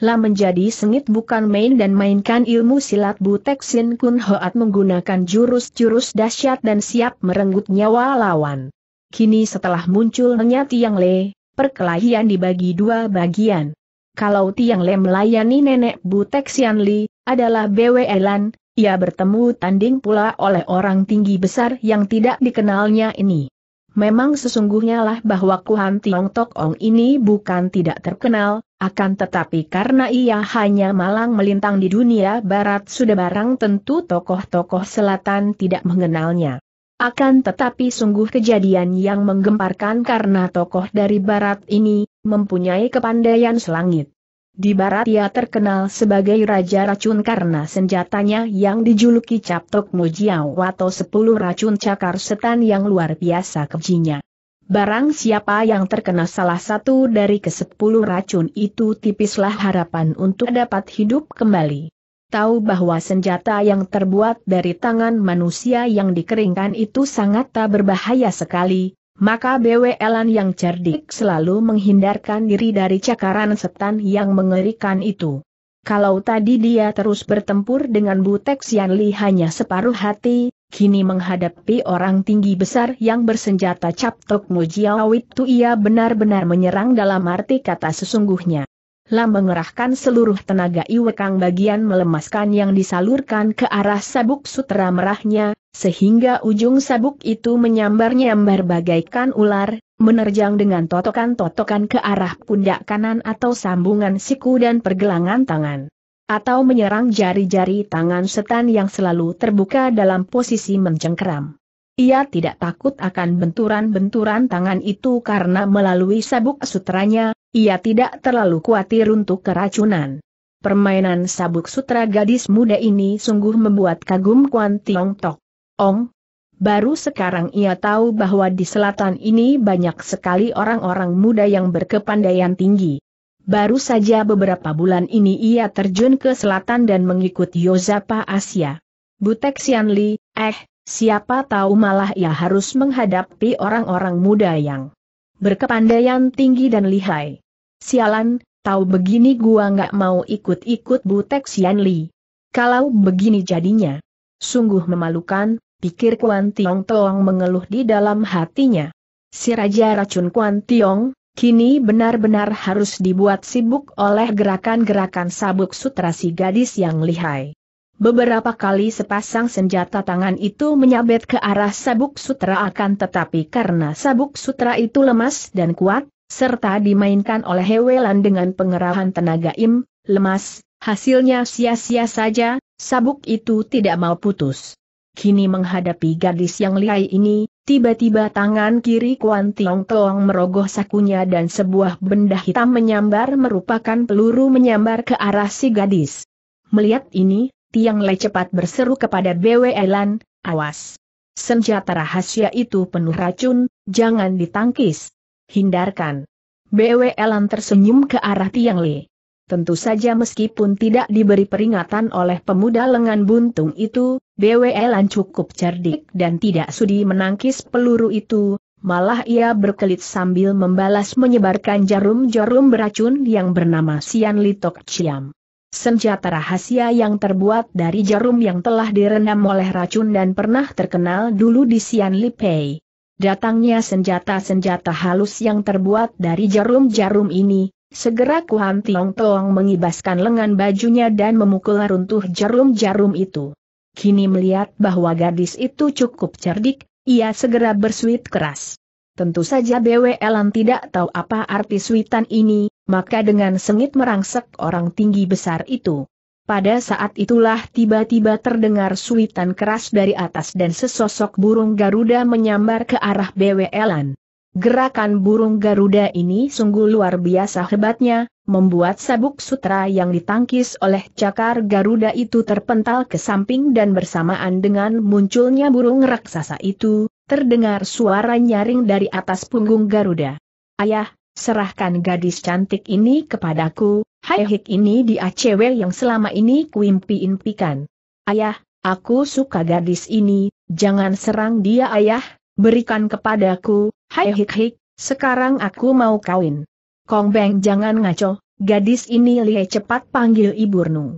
lah menjadi sengit bukan main dan mainkan ilmu silat Butek Sin Kun Hoat menggunakan jurus-jurus dahsyat dan siap merenggut nyawa lawan. Kini setelah muncul munculnya Tiang Le, perkelahian dibagi dua bagian. Kalau Tiang Le melayani nenek Butek Sian Li, adalah BW Elan, ia bertemu tanding pula oleh orang tinggi besar yang tidak dikenalnya ini. Memang sesungguhnya lah bahwa Kuan Tiong Tok Ong ini bukan tidak terkenal, akan tetapi karena ia hanya malang melintang di dunia barat sudah barang tentu tokoh-tokoh selatan tidak mengenalnya. Akan tetapi sungguh kejadian yang menggemparkan karena tokoh dari barat ini, mempunyai kepandaian selangit. Di barat ia terkenal sebagai Raja Racun karena senjatanya yang dijuluki Cap Captok Mujiao atau Sepuluh Racun Cakar Setan yang luar biasa kejinya. Barang siapa yang terkena salah satu dari kesepuluh racun itu tipislah harapan untuk dapat hidup kembali. Tahu bahwa senjata yang terbuat dari tangan manusia yang dikeringkan itu sangat tak berbahaya sekali, maka BWLan yang cerdik selalu menghindarkan diri dari cakaran setan yang mengerikan itu. Kalau tadi dia terus bertempur dengan Butek Xianli hanya separuh hati, kini menghadapi orang tinggi besar yang bersenjata Captok Mujiawit tu ia benar-benar menyerang dalam arti kata sesungguhnya. Lam mengerahkan seluruh tenaga Iwekang bagian melemaskan yang disalurkan ke arah sabuk sutra merahnya, sehingga ujung sabuk itu menyambar-nyambar bagaikan ular, menerjang dengan totokan-totokan ke arah pundak kanan atau sambungan siku dan pergelangan tangan atau menyerang jari-jari tangan setan yang selalu terbuka dalam posisi mencengkeram. Ia tidak takut akan benturan-benturan tangan itu karena melalui sabuk sutranya, ia tidak terlalu khawatir untuk keracunan. Permainan sabuk sutra gadis muda ini sungguh membuat kagum Kuan Tiong Tok. Ong, Baru sekarang ia tahu bahwa di selatan ini banyak sekali orang-orang muda yang berkepandaian tinggi. Baru saja beberapa bulan ini ia terjun ke selatan dan mengikuti Yozapa Asia. Butek Xianli, eh, siapa tahu malah ia harus menghadapi orang-orang muda yang berkepandaian tinggi dan lihai. Sialan, tahu begini gua nggak mau ikut-ikut Butek Xianli. Kalau begini jadinya, sungguh memalukan, pikir Kuan Tiong Tong mengeluh di dalam hatinya. Si Raja Racun Kuan Tiong, kini benar-benar harus dibuat sibuk oleh gerakan-gerakan sabuk sutra si gadis yang lihai. Beberapa kali sepasang senjata tangan itu menyabet ke arah sabuk sutra akan tetapi karena sabuk sutra itu lemas dan kuat, serta dimainkan oleh Hewelan dengan pengerahan tenaga im, lemas, hasilnya sia-sia saja, sabuk itu tidak mau putus. Kini menghadapi gadis yang lihai ini, Tiba-tiba tangan kiri Kuan Tiong Tong merogoh sakunya dan sebuah benda hitam menyambar merupakan peluru menyambar ke arah si gadis. Melihat ini, Tiang Le cepat berseru kepada BW Elan, awas. Senjata rahasia itu penuh racun, jangan ditangkis. Hindarkan. BW Elan tersenyum ke arah Tiang Le. Tentu saja meskipun tidak diberi peringatan oleh pemuda lengan buntung itu, BWLan cukup cerdik dan tidak sudi menangkis peluru itu, malah ia berkelit sambil membalas menyebarkan jarum-jarum beracun yang bernama Sian Litok Chiam. Senjata rahasia yang terbuat dari jarum yang telah direndam oleh racun dan pernah terkenal dulu di Sian Lipei. Datangnya senjata-senjata halus yang terbuat dari jarum-jarum ini, Segera Kuan Tiong Tong mengibaskan lengan bajunya dan memukul runtuh jarum-jarum itu. Kini melihat bahwa gadis itu cukup cerdik, ia segera bersuit keras. Tentu saja BWLan tidak tahu apa arti suitan ini, maka dengan sengit merangsek orang tinggi besar itu. Pada saat itulah tiba-tiba terdengar suitan keras dari atas dan sesosok burung Garuda menyambar ke arah BWLan. Gerakan burung Garuda ini sungguh luar biasa hebatnya, membuat sabuk sutra yang ditangkis oleh cakar Garuda itu terpental ke samping dan bersamaan dengan munculnya burung raksasa itu, terdengar suara nyaring dari atas punggung Garuda. Ayah, serahkan gadis cantik ini kepadaku, Haihik ini di ACW yang selama ini kuimpi-impikan. Ayah, aku suka gadis ini, jangan serang dia ayah, Berikan kepadaku, hai hik hik, sekarang aku mau kawin. Kong Beng jangan ngaco, gadis ini lihe cepat panggil ibu Iburnu.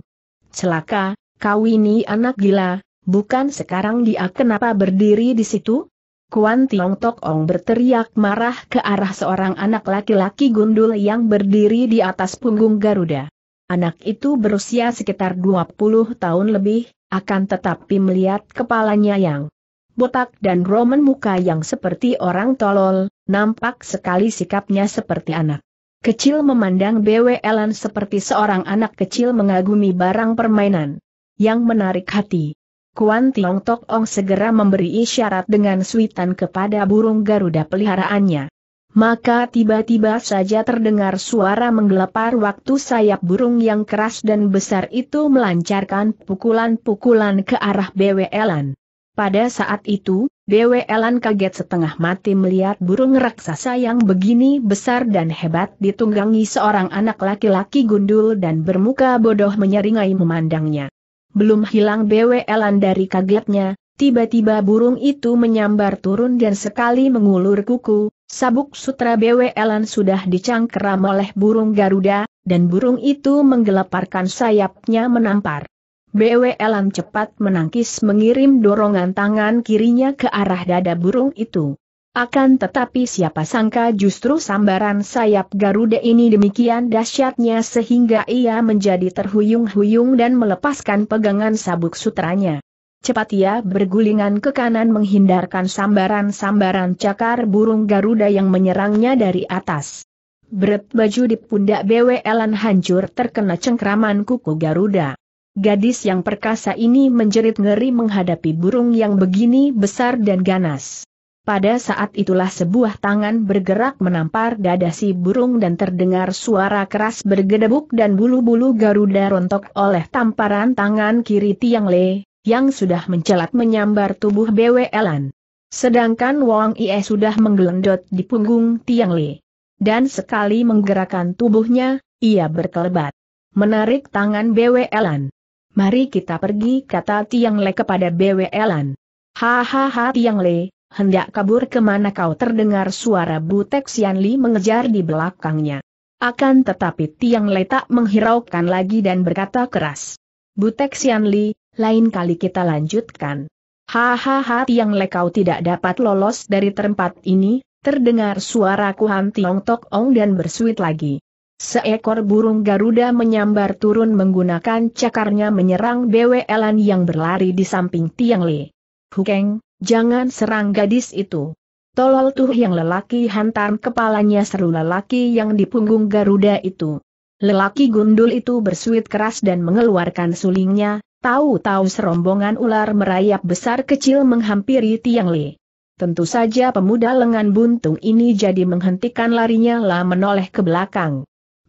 Celaka, kau ini anak gila, bukan sekarang dia kenapa berdiri di situ? Kuan Tiong Tok Ong berteriak marah ke arah seorang anak laki-laki gundul yang berdiri di atas punggung Garuda. Anak itu berusia sekitar 20 tahun lebih, akan tetapi melihat kepalanya yang botak dan roman muka yang seperti orang tolol, nampak sekali sikapnya seperti anak. Kecil memandang BW Ellen seperti seorang anak kecil mengagumi barang permainan. Yang menarik hati. Kuan Tiong Tok Ong segera memberi isyarat dengan suitan kepada burung Garuda peliharaannya. Maka tiba-tiba saja terdengar suara menggelepar waktu sayap burung yang keras dan besar itu melancarkan pukulan-pukulan ke arah BW Ellen. Pada saat itu, Elan kaget setengah mati melihat burung raksasa yang begini besar dan hebat ditunggangi seorang anak laki-laki gundul dan bermuka bodoh menyeringai memandangnya. Belum hilang Elan dari kagetnya, tiba-tiba burung itu menyambar turun dan sekali mengulur kuku, sabuk sutra Elan sudah dicangkeram oleh burung Garuda, dan burung itu menggelaparkan sayapnya menampar. BW cepat menangkis mengirim dorongan tangan kirinya ke arah dada burung itu. Akan tetapi siapa sangka justru sambaran sayap Garuda ini demikian dahsyatnya sehingga ia menjadi terhuyung-huyung dan melepaskan pegangan sabuk sutranya. Cepat ia bergulingan ke kanan menghindarkan sambaran-sambaran cakar burung Garuda yang menyerangnya dari atas. Berat baju di pundak BW hancur terkena cengkraman kuku Garuda. Gadis yang perkasa ini menjerit ngeri menghadapi burung yang begini besar dan ganas. Pada saat itulah sebuah tangan bergerak menampar dada si burung dan terdengar suara keras bergedebuk dan bulu-bulu Garuda rontok oleh tamparan tangan kiri Tiang Le, yang sudah mencelat menyambar tubuh Elan. Sedangkan Wang Ie sudah menggelendot di punggung Tiang Le. Dan sekali menggerakkan tubuhnya, ia berkelebat. Menarik tangan Elan. Mari kita pergi kata Tiang Le kepada Elan. Hahaha Tiang Le, hendak kabur kemana kau terdengar suara Butek Sian Li mengejar di belakangnya. Akan tetapi Tiang Le tak menghiraukan lagi dan berkata keras. Butek Sian Li, lain kali kita lanjutkan. Hahaha Tiang Le kau tidak dapat lolos dari tempat ini, terdengar suara Kuhan Tiong Tok Ong dan bersuit lagi. Seekor burung Garuda menyambar turun menggunakan cakarnya menyerang BWLan yang berlari di samping Tiang Le. Hukeng, jangan serang gadis itu. Tolol tuh yang lelaki hantam kepalanya seru lelaki yang di punggung Garuda itu. Lelaki gundul itu bersuit keras dan mengeluarkan sulingnya, tahu-tahu serombongan ular merayap besar kecil menghampiri Tiang Le. Tentu saja pemuda lengan buntung ini jadi menghentikan larinya lah menoleh ke belakang.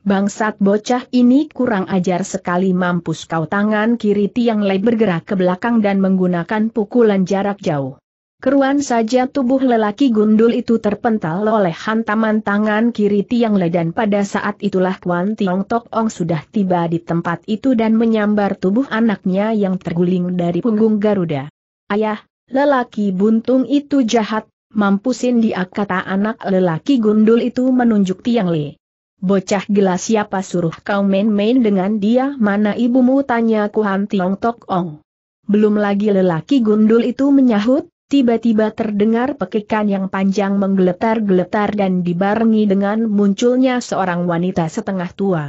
Bangsat bocah ini kurang ajar sekali mampus kau tangan kiri tiang lei bergerak ke belakang dan menggunakan pukulan jarak jauh. Keruan saja tubuh lelaki gundul itu terpental oleh hantaman tangan kiri tiang lei dan pada saat itulah Kwan Tiong Tok Ong sudah tiba di tempat itu dan menyambar tubuh anaknya yang terguling dari punggung Garuda. Ayah, lelaki buntung itu jahat, mampusin dia kata anak lelaki gundul itu menunjuk tiang lei. Bocah gila siapa suruh kau main-main dengan dia mana ibumu tanya Kuan Tiong Tok Ong. Belum lagi lelaki gundul itu menyahut, tiba-tiba terdengar pekikan yang panjang menggeletar-geletar dan dibarengi dengan munculnya seorang wanita setengah tua.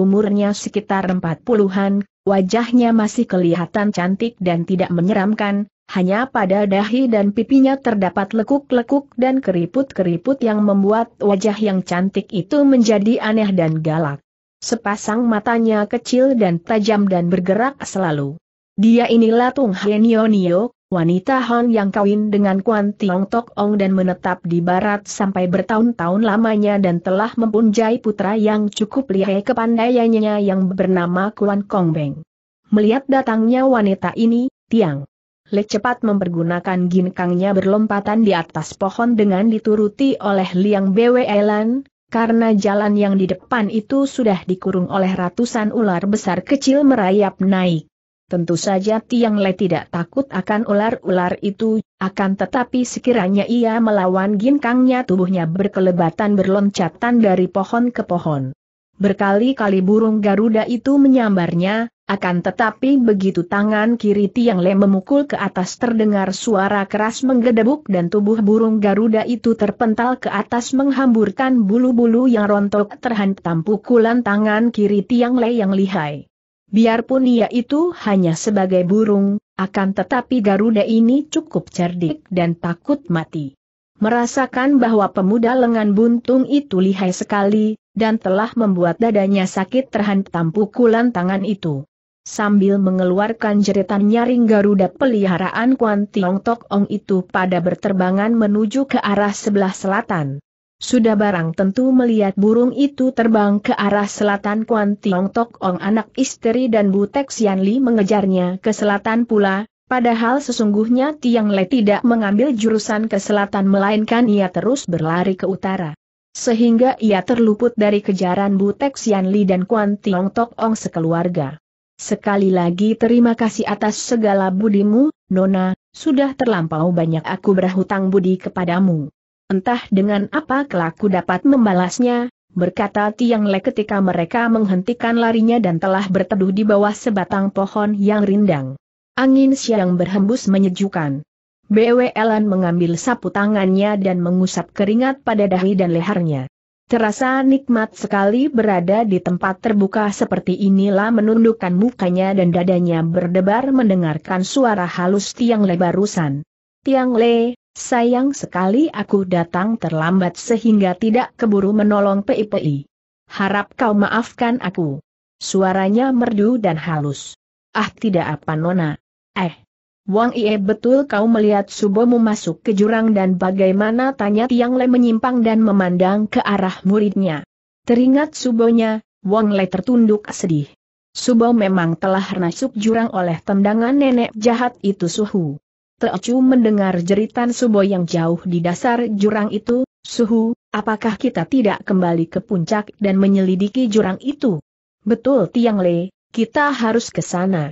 Umurnya sekitar empat puluhan, wajahnya masih kelihatan cantik dan tidak menyeramkan, hanya pada dahi dan pipinya terdapat lekuk-lekuk dan keriput-keriput yang membuat wajah yang cantik itu menjadi aneh dan galak. Sepasang matanya kecil dan tajam dan bergerak selalu. Dia inilah Tung Henionio, wanita Hon yang kawin dengan Kuan Tiong Tok Ong dan menetap di barat sampai bertahun-tahun lamanya dan telah mempunyai putra yang cukup lihai kepandaiannya yang bernama Kuan Kong Beng. Melihat datangnya wanita ini, Tiang Le cepat mempergunakan ginkangnya berlompatan di atas pohon dengan dituruti oleh liang Bwe Elan, karena jalan yang di depan itu sudah dikurung oleh ratusan ular besar kecil merayap naik. Tentu saja Tiang Le tidak takut akan ular-ular itu, akan tetapi sekiranya ia melawan ginkangnya tubuhnya berkelebatan berloncatan dari pohon ke pohon. Berkali-kali burung Garuda itu menyambarnya, akan tetapi begitu tangan kiri Tiang Le memukul ke atas terdengar suara keras menggedebuk dan tubuh burung Garuda itu terpental ke atas menghamburkan bulu-bulu yang rontok terhantam pukulan tangan kiri Tiang Le yang lihai. Biarpun ia itu hanya sebagai burung, akan tetapi Garuda ini cukup cerdik dan takut mati. Merasakan bahwa pemuda lengan buntung itu lihai sekali, dan telah membuat dadanya sakit terhantam pukulan tangan itu. Sambil mengeluarkan jeritan nyaring Garuda peliharaan Kuan Tiong Tok Ong itu pada berterbangan menuju ke arah sebelah selatan. Sudah barang tentu melihat burung itu terbang ke arah selatan Kuan Tiong Tok Ong anak istri dan Bu Butek Xianli mengejarnya ke selatan pula, Padahal sesungguhnya Tiang Le tidak mengambil jurusan ke selatan melainkan ia terus berlari ke utara sehingga ia terluput dari kejaran Butek Xianli dan Kuan Tiong Tok Ong sekeluarga. Sekali lagi terima kasih atas segala budimu, Nona, sudah terlampau banyak aku berhutang budi kepadamu. Entah dengan apa kelaku dapat membalasnya, berkata Tiang Le ketika mereka menghentikan larinya dan telah berteduh di bawah sebatang pohon yang rindang. Angin siang berhembus menyejukkan. BW mengambil sapu tangannya dan mengusap keringat pada dahi dan lehernya. Terasa nikmat sekali berada di tempat terbuka seperti inilah menundukkan mukanya dan dadanya berdebar mendengarkan suara halus tiang le barusan. Tiang le, sayang sekali aku datang terlambat sehingga tidak keburu menolong PIPI. Harap kau maafkan aku. Suaranya merdu dan halus. Ah tidak apa nona. Eh, Wang Ie betul kau melihat subomu masuk ke jurang dan bagaimana tanya Tiang Le menyimpang dan memandang ke arah muridnya. Teringat subonya, Wang Le tertunduk sedih. Subo memang telah masuk jurang oleh tendangan nenek jahat itu suhu. Teocu mendengar jeritan Subo yang jauh di dasar jurang itu, Suhu, apakah kita tidak kembali ke puncak dan menyelidiki jurang itu? Betul Tiang Le, kita harus ke sana.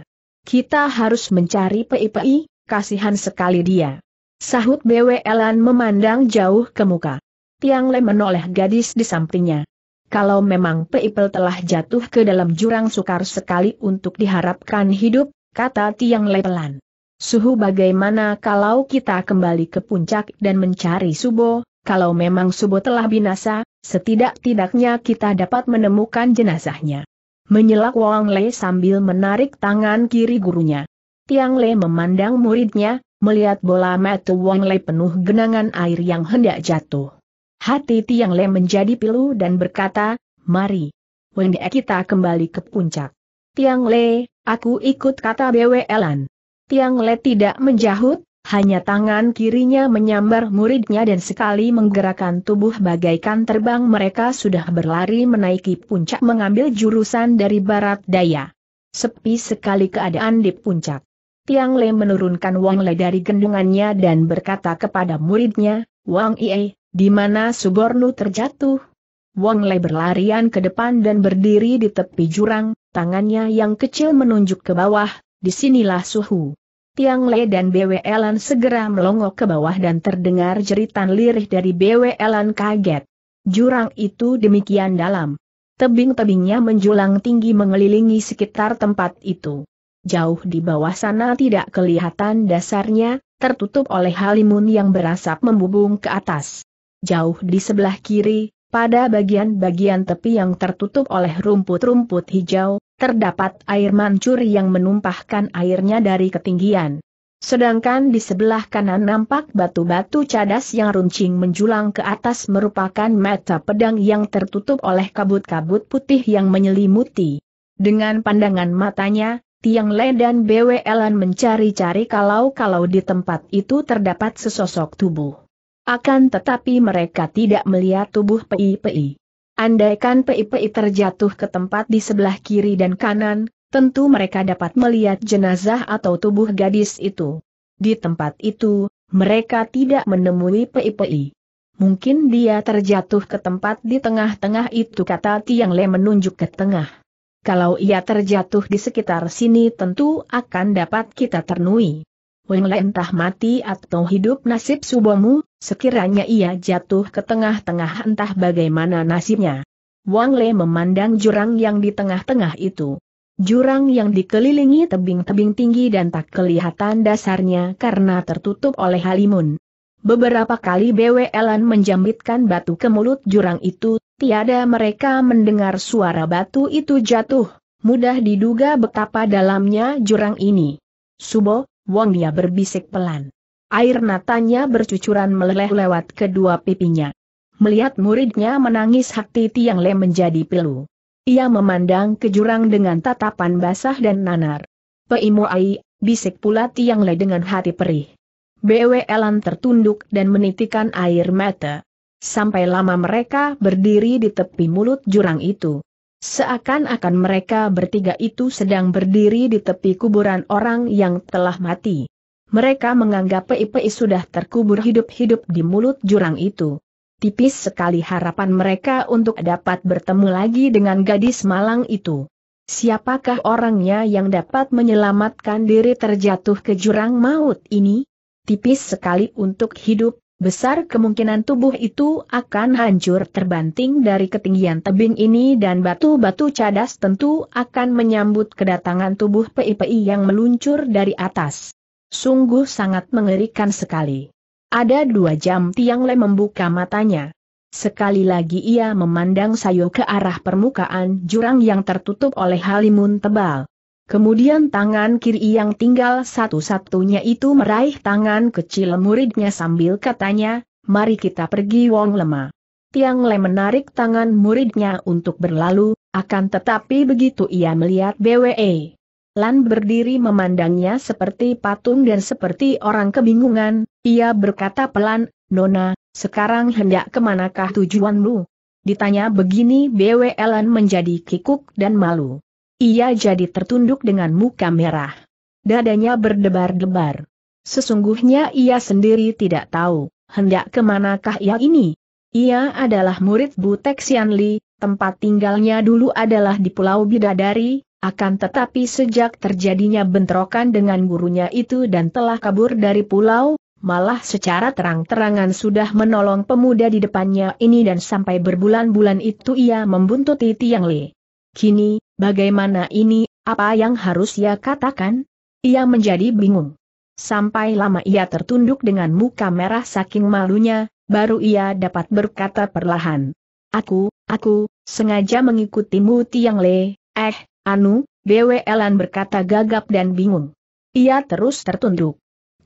Kita harus mencari PIPI, kasihan sekali dia. Sahut Elan memandang jauh ke muka. Tiang Le menoleh gadis di sampingnya. Kalau memang Peipel telah jatuh ke dalam jurang sukar sekali untuk diharapkan hidup, kata Tiang Le pelan. Suhu bagaimana kalau kita kembali ke puncak dan mencari Subo, kalau memang Subo telah binasa, setidak-tidaknya kita dapat menemukan jenazahnya. Menyelak Wang Lei sambil menarik tangan kiri gurunya. Tiang Lei memandang muridnya, melihat bola mata Wang Lei penuh genangan air yang hendak jatuh. Hati Tiang Lei menjadi pilu dan berkata, Mari. Wende kita kembali ke puncak. Tiang Lei, aku ikut kata BW Elan. Tiang Lei tidak menjahut, hanya tangan kirinya menyambar muridnya dan sekali menggerakkan tubuh bagaikan terbang mereka sudah berlari menaiki puncak mengambil jurusan dari barat daya. Sepi sekali keadaan di puncak. Tiang Le menurunkan Wang Le dari gendungannya dan berkata kepada muridnya, Wang Ie, di mana Subornu terjatuh? Wang Le berlarian ke depan dan berdiri di tepi jurang, tangannya yang kecil menunjuk ke bawah, disinilah suhu. Tiang Le dan Elan segera melongok ke bawah dan terdengar jeritan lirih dari Elan. kaget. Jurang itu demikian dalam. Tebing-tebingnya menjulang tinggi mengelilingi sekitar tempat itu. Jauh di bawah sana tidak kelihatan dasarnya, tertutup oleh halimun yang berasap membubung ke atas. Jauh di sebelah kiri, pada bagian-bagian tepi yang tertutup oleh rumput-rumput hijau, terdapat air mancur yang menumpahkan airnya dari ketinggian. Sedangkan di sebelah kanan nampak batu-batu cadas yang runcing menjulang ke atas merupakan mata pedang yang tertutup oleh kabut-kabut putih yang menyelimuti. Dengan pandangan matanya, Tiang Le dan BW Elan mencari-cari kalau-kalau di tempat itu terdapat sesosok tubuh. Akan tetapi mereka tidak melihat tubuh PI-PI. Andaikan PI-PI terjatuh ke tempat di sebelah kiri dan kanan, tentu mereka dapat melihat jenazah atau tubuh gadis itu. Di tempat itu, mereka tidak menemui PI-PI. Mungkin dia terjatuh ke tempat di tengah-tengah itu kata Tiang Le menunjuk ke tengah. Kalau ia terjatuh di sekitar sini tentu akan dapat kita ternui. Weng Le entah mati atau hidup nasib Subomu, sekiranya ia jatuh ke tengah-tengah entah bagaimana nasibnya. Wang Le memandang jurang yang di tengah-tengah itu. Jurang yang dikelilingi tebing-tebing tinggi dan tak kelihatan dasarnya karena tertutup oleh halimun. Beberapa kali BWLan menjambitkan batu ke mulut jurang itu, tiada mereka mendengar suara batu itu jatuh, mudah diduga betapa dalamnya jurang ini. Subo, Wangia berbisik pelan. Air matanya bercucuran meleleh lewat kedua pipinya. Melihat muridnya menangis hati Tiang Le menjadi pilu. Ia memandang ke jurang dengan tatapan basah dan nanar. ai, bisik pula Tiang Le dengan hati perih. Elan tertunduk dan menitikan air mata. Sampai lama mereka berdiri di tepi mulut jurang itu. Seakan-akan mereka bertiga itu sedang berdiri di tepi kuburan orang yang telah mati. Mereka menganggap PIPI sudah terkubur hidup-hidup di mulut jurang itu. Tipis sekali harapan mereka untuk dapat bertemu lagi dengan gadis malang itu. Siapakah orangnya yang dapat menyelamatkan diri terjatuh ke jurang maut ini? Tipis sekali untuk hidup, besar kemungkinan tubuh itu akan hancur terbanting dari ketinggian tebing ini dan batu-batu cadas tentu akan menyambut kedatangan tubuh PIPI yang meluncur dari atas. Sungguh sangat mengerikan sekali. Ada dua jam Tiang Le membuka matanya. Sekali lagi ia memandang sayo ke arah permukaan jurang yang tertutup oleh halimun tebal. Kemudian tangan kiri yang tinggal satu-satunya itu meraih tangan kecil muridnya sambil katanya, mari kita pergi Wong Lema. Tiang Le menarik tangan muridnya untuk berlalu, akan tetapi begitu ia melihat BWE. Lan berdiri memandangnya seperti patung dan seperti orang kebingungan, ia berkata pelan, Nona, sekarang hendak kemanakah tujuanmu? Ditanya begini BWE Lan menjadi kikuk dan malu. Ia jadi tertunduk dengan muka merah. Dadanya berdebar-debar. Sesungguhnya ia sendiri tidak tahu, hendak kemanakah ia ini. Ia adalah murid Butek Sianli, tempat tinggalnya dulu adalah di Pulau Bidadari, akan tetapi sejak terjadinya bentrokan dengan gurunya itu dan telah kabur dari pulau, malah secara terang-terangan sudah menolong pemuda di depannya ini dan sampai berbulan-bulan itu ia membuntuti Tiang Li. Kini, Bagaimana ini, apa yang harus ia katakan? Ia menjadi bingung. Sampai lama ia tertunduk dengan muka merah saking malunya, baru ia dapat berkata perlahan. Aku, aku, sengaja mengikutimu Tiang Le, eh, Anu, Elan berkata gagap dan bingung. Ia terus tertunduk.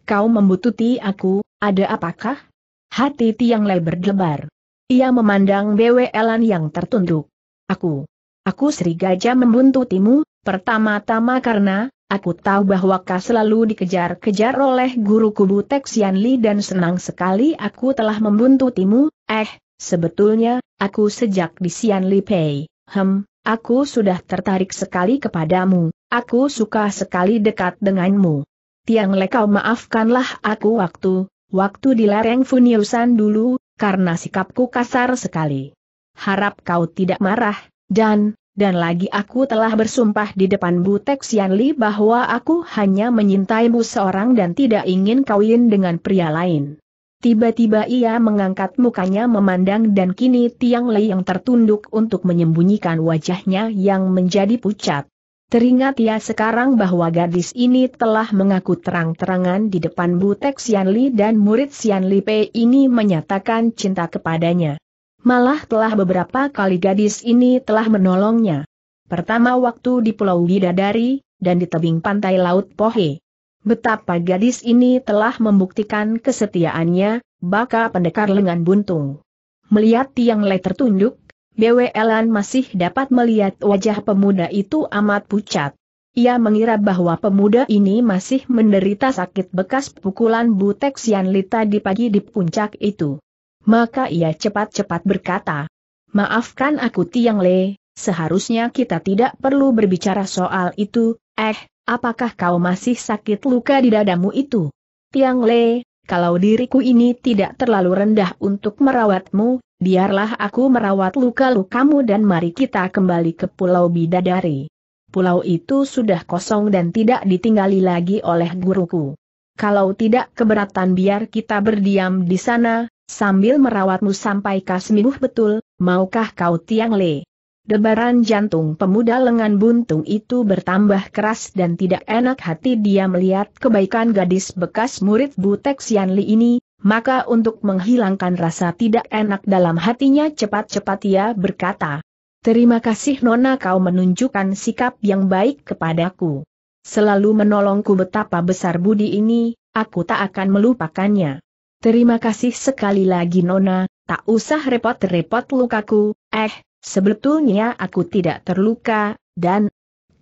Kau membututi aku, ada apakah? Hati Tiang Le berdebar. Ia memandang Elan yang tertunduk. Aku, Aku Sri Gajah membuntutimu, pertama-tama karena, aku tahu bahwa kau selalu dikejar-kejar oleh guru kubu Sian Li dan senang sekali aku telah membuntutimu, eh, sebetulnya, aku sejak di Sian Li Pei, hem, aku sudah tertarik sekali kepadamu, aku suka sekali dekat denganmu. Tiang lekau maafkanlah aku waktu, waktu di lereng Funiusan dulu, karena sikapku kasar sekali. Harap kau tidak marah, dan, dan lagi aku telah bersumpah di depan Butek Sianli bahwa aku hanya menyintaimu seorang dan tidak ingin kawin dengan pria lain. Tiba-tiba ia mengangkat mukanya memandang dan kini Tiang Lei yang tertunduk untuk menyembunyikan wajahnya yang menjadi pucat. Teringat ia sekarang bahwa gadis ini telah mengaku terang-terangan di depan Butek Sianli dan murid Sianli Pei ini menyatakan cinta kepadanya. Malah telah beberapa kali gadis ini telah menolongnya. Pertama waktu di Pulau Widadari, dan di tebing pantai Laut Pohe. Betapa gadis ini telah membuktikan kesetiaannya, baka pendekar lengan buntung. Melihat tiang le tertunduk, BWLan masih dapat melihat wajah pemuda itu amat pucat. Ia mengira bahwa pemuda ini masih menderita sakit bekas pukulan Butek Sianlita di pagi di puncak itu. Maka ia cepat-cepat berkata, Maafkan aku Tiang Le, seharusnya kita tidak perlu berbicara soal itu, eh, apakah kau masih sakit luka di dadamu itu? Tiang Le, kalau diriku ini tidak terlalu rendah untuk merawatmu, biarlah aku merawat luka-lukamu dan mari kita kembali ke Pulau Bidadari. Pulau itu sudah kosong dan tidak ditinggali lagi oleh guruku. Kalau tidak keberatan biar kita berdiam di sana, sambil merawatmu sampai kau betul, maukah kau tiang le? Debaran jantung pemuda lengan buntung itu bertambah keras dan tidak enak hati dia melihat kebaikan gadis bekas murid Butek Sian Li ini, maka untuk menghilangkan rasa tidak enak dalam hatinya cepat-cepat ia berkata, Terima kasih Nona kau menunjukkan sikap yang baik kepadaku. Selalu menolongku betapa besar budi ini, aku tak akan melupakannya. Terima kasih sekali lagi Nona, tak usah repot-repot lukaku, eh, sebetulnya aku tidak terluka, dan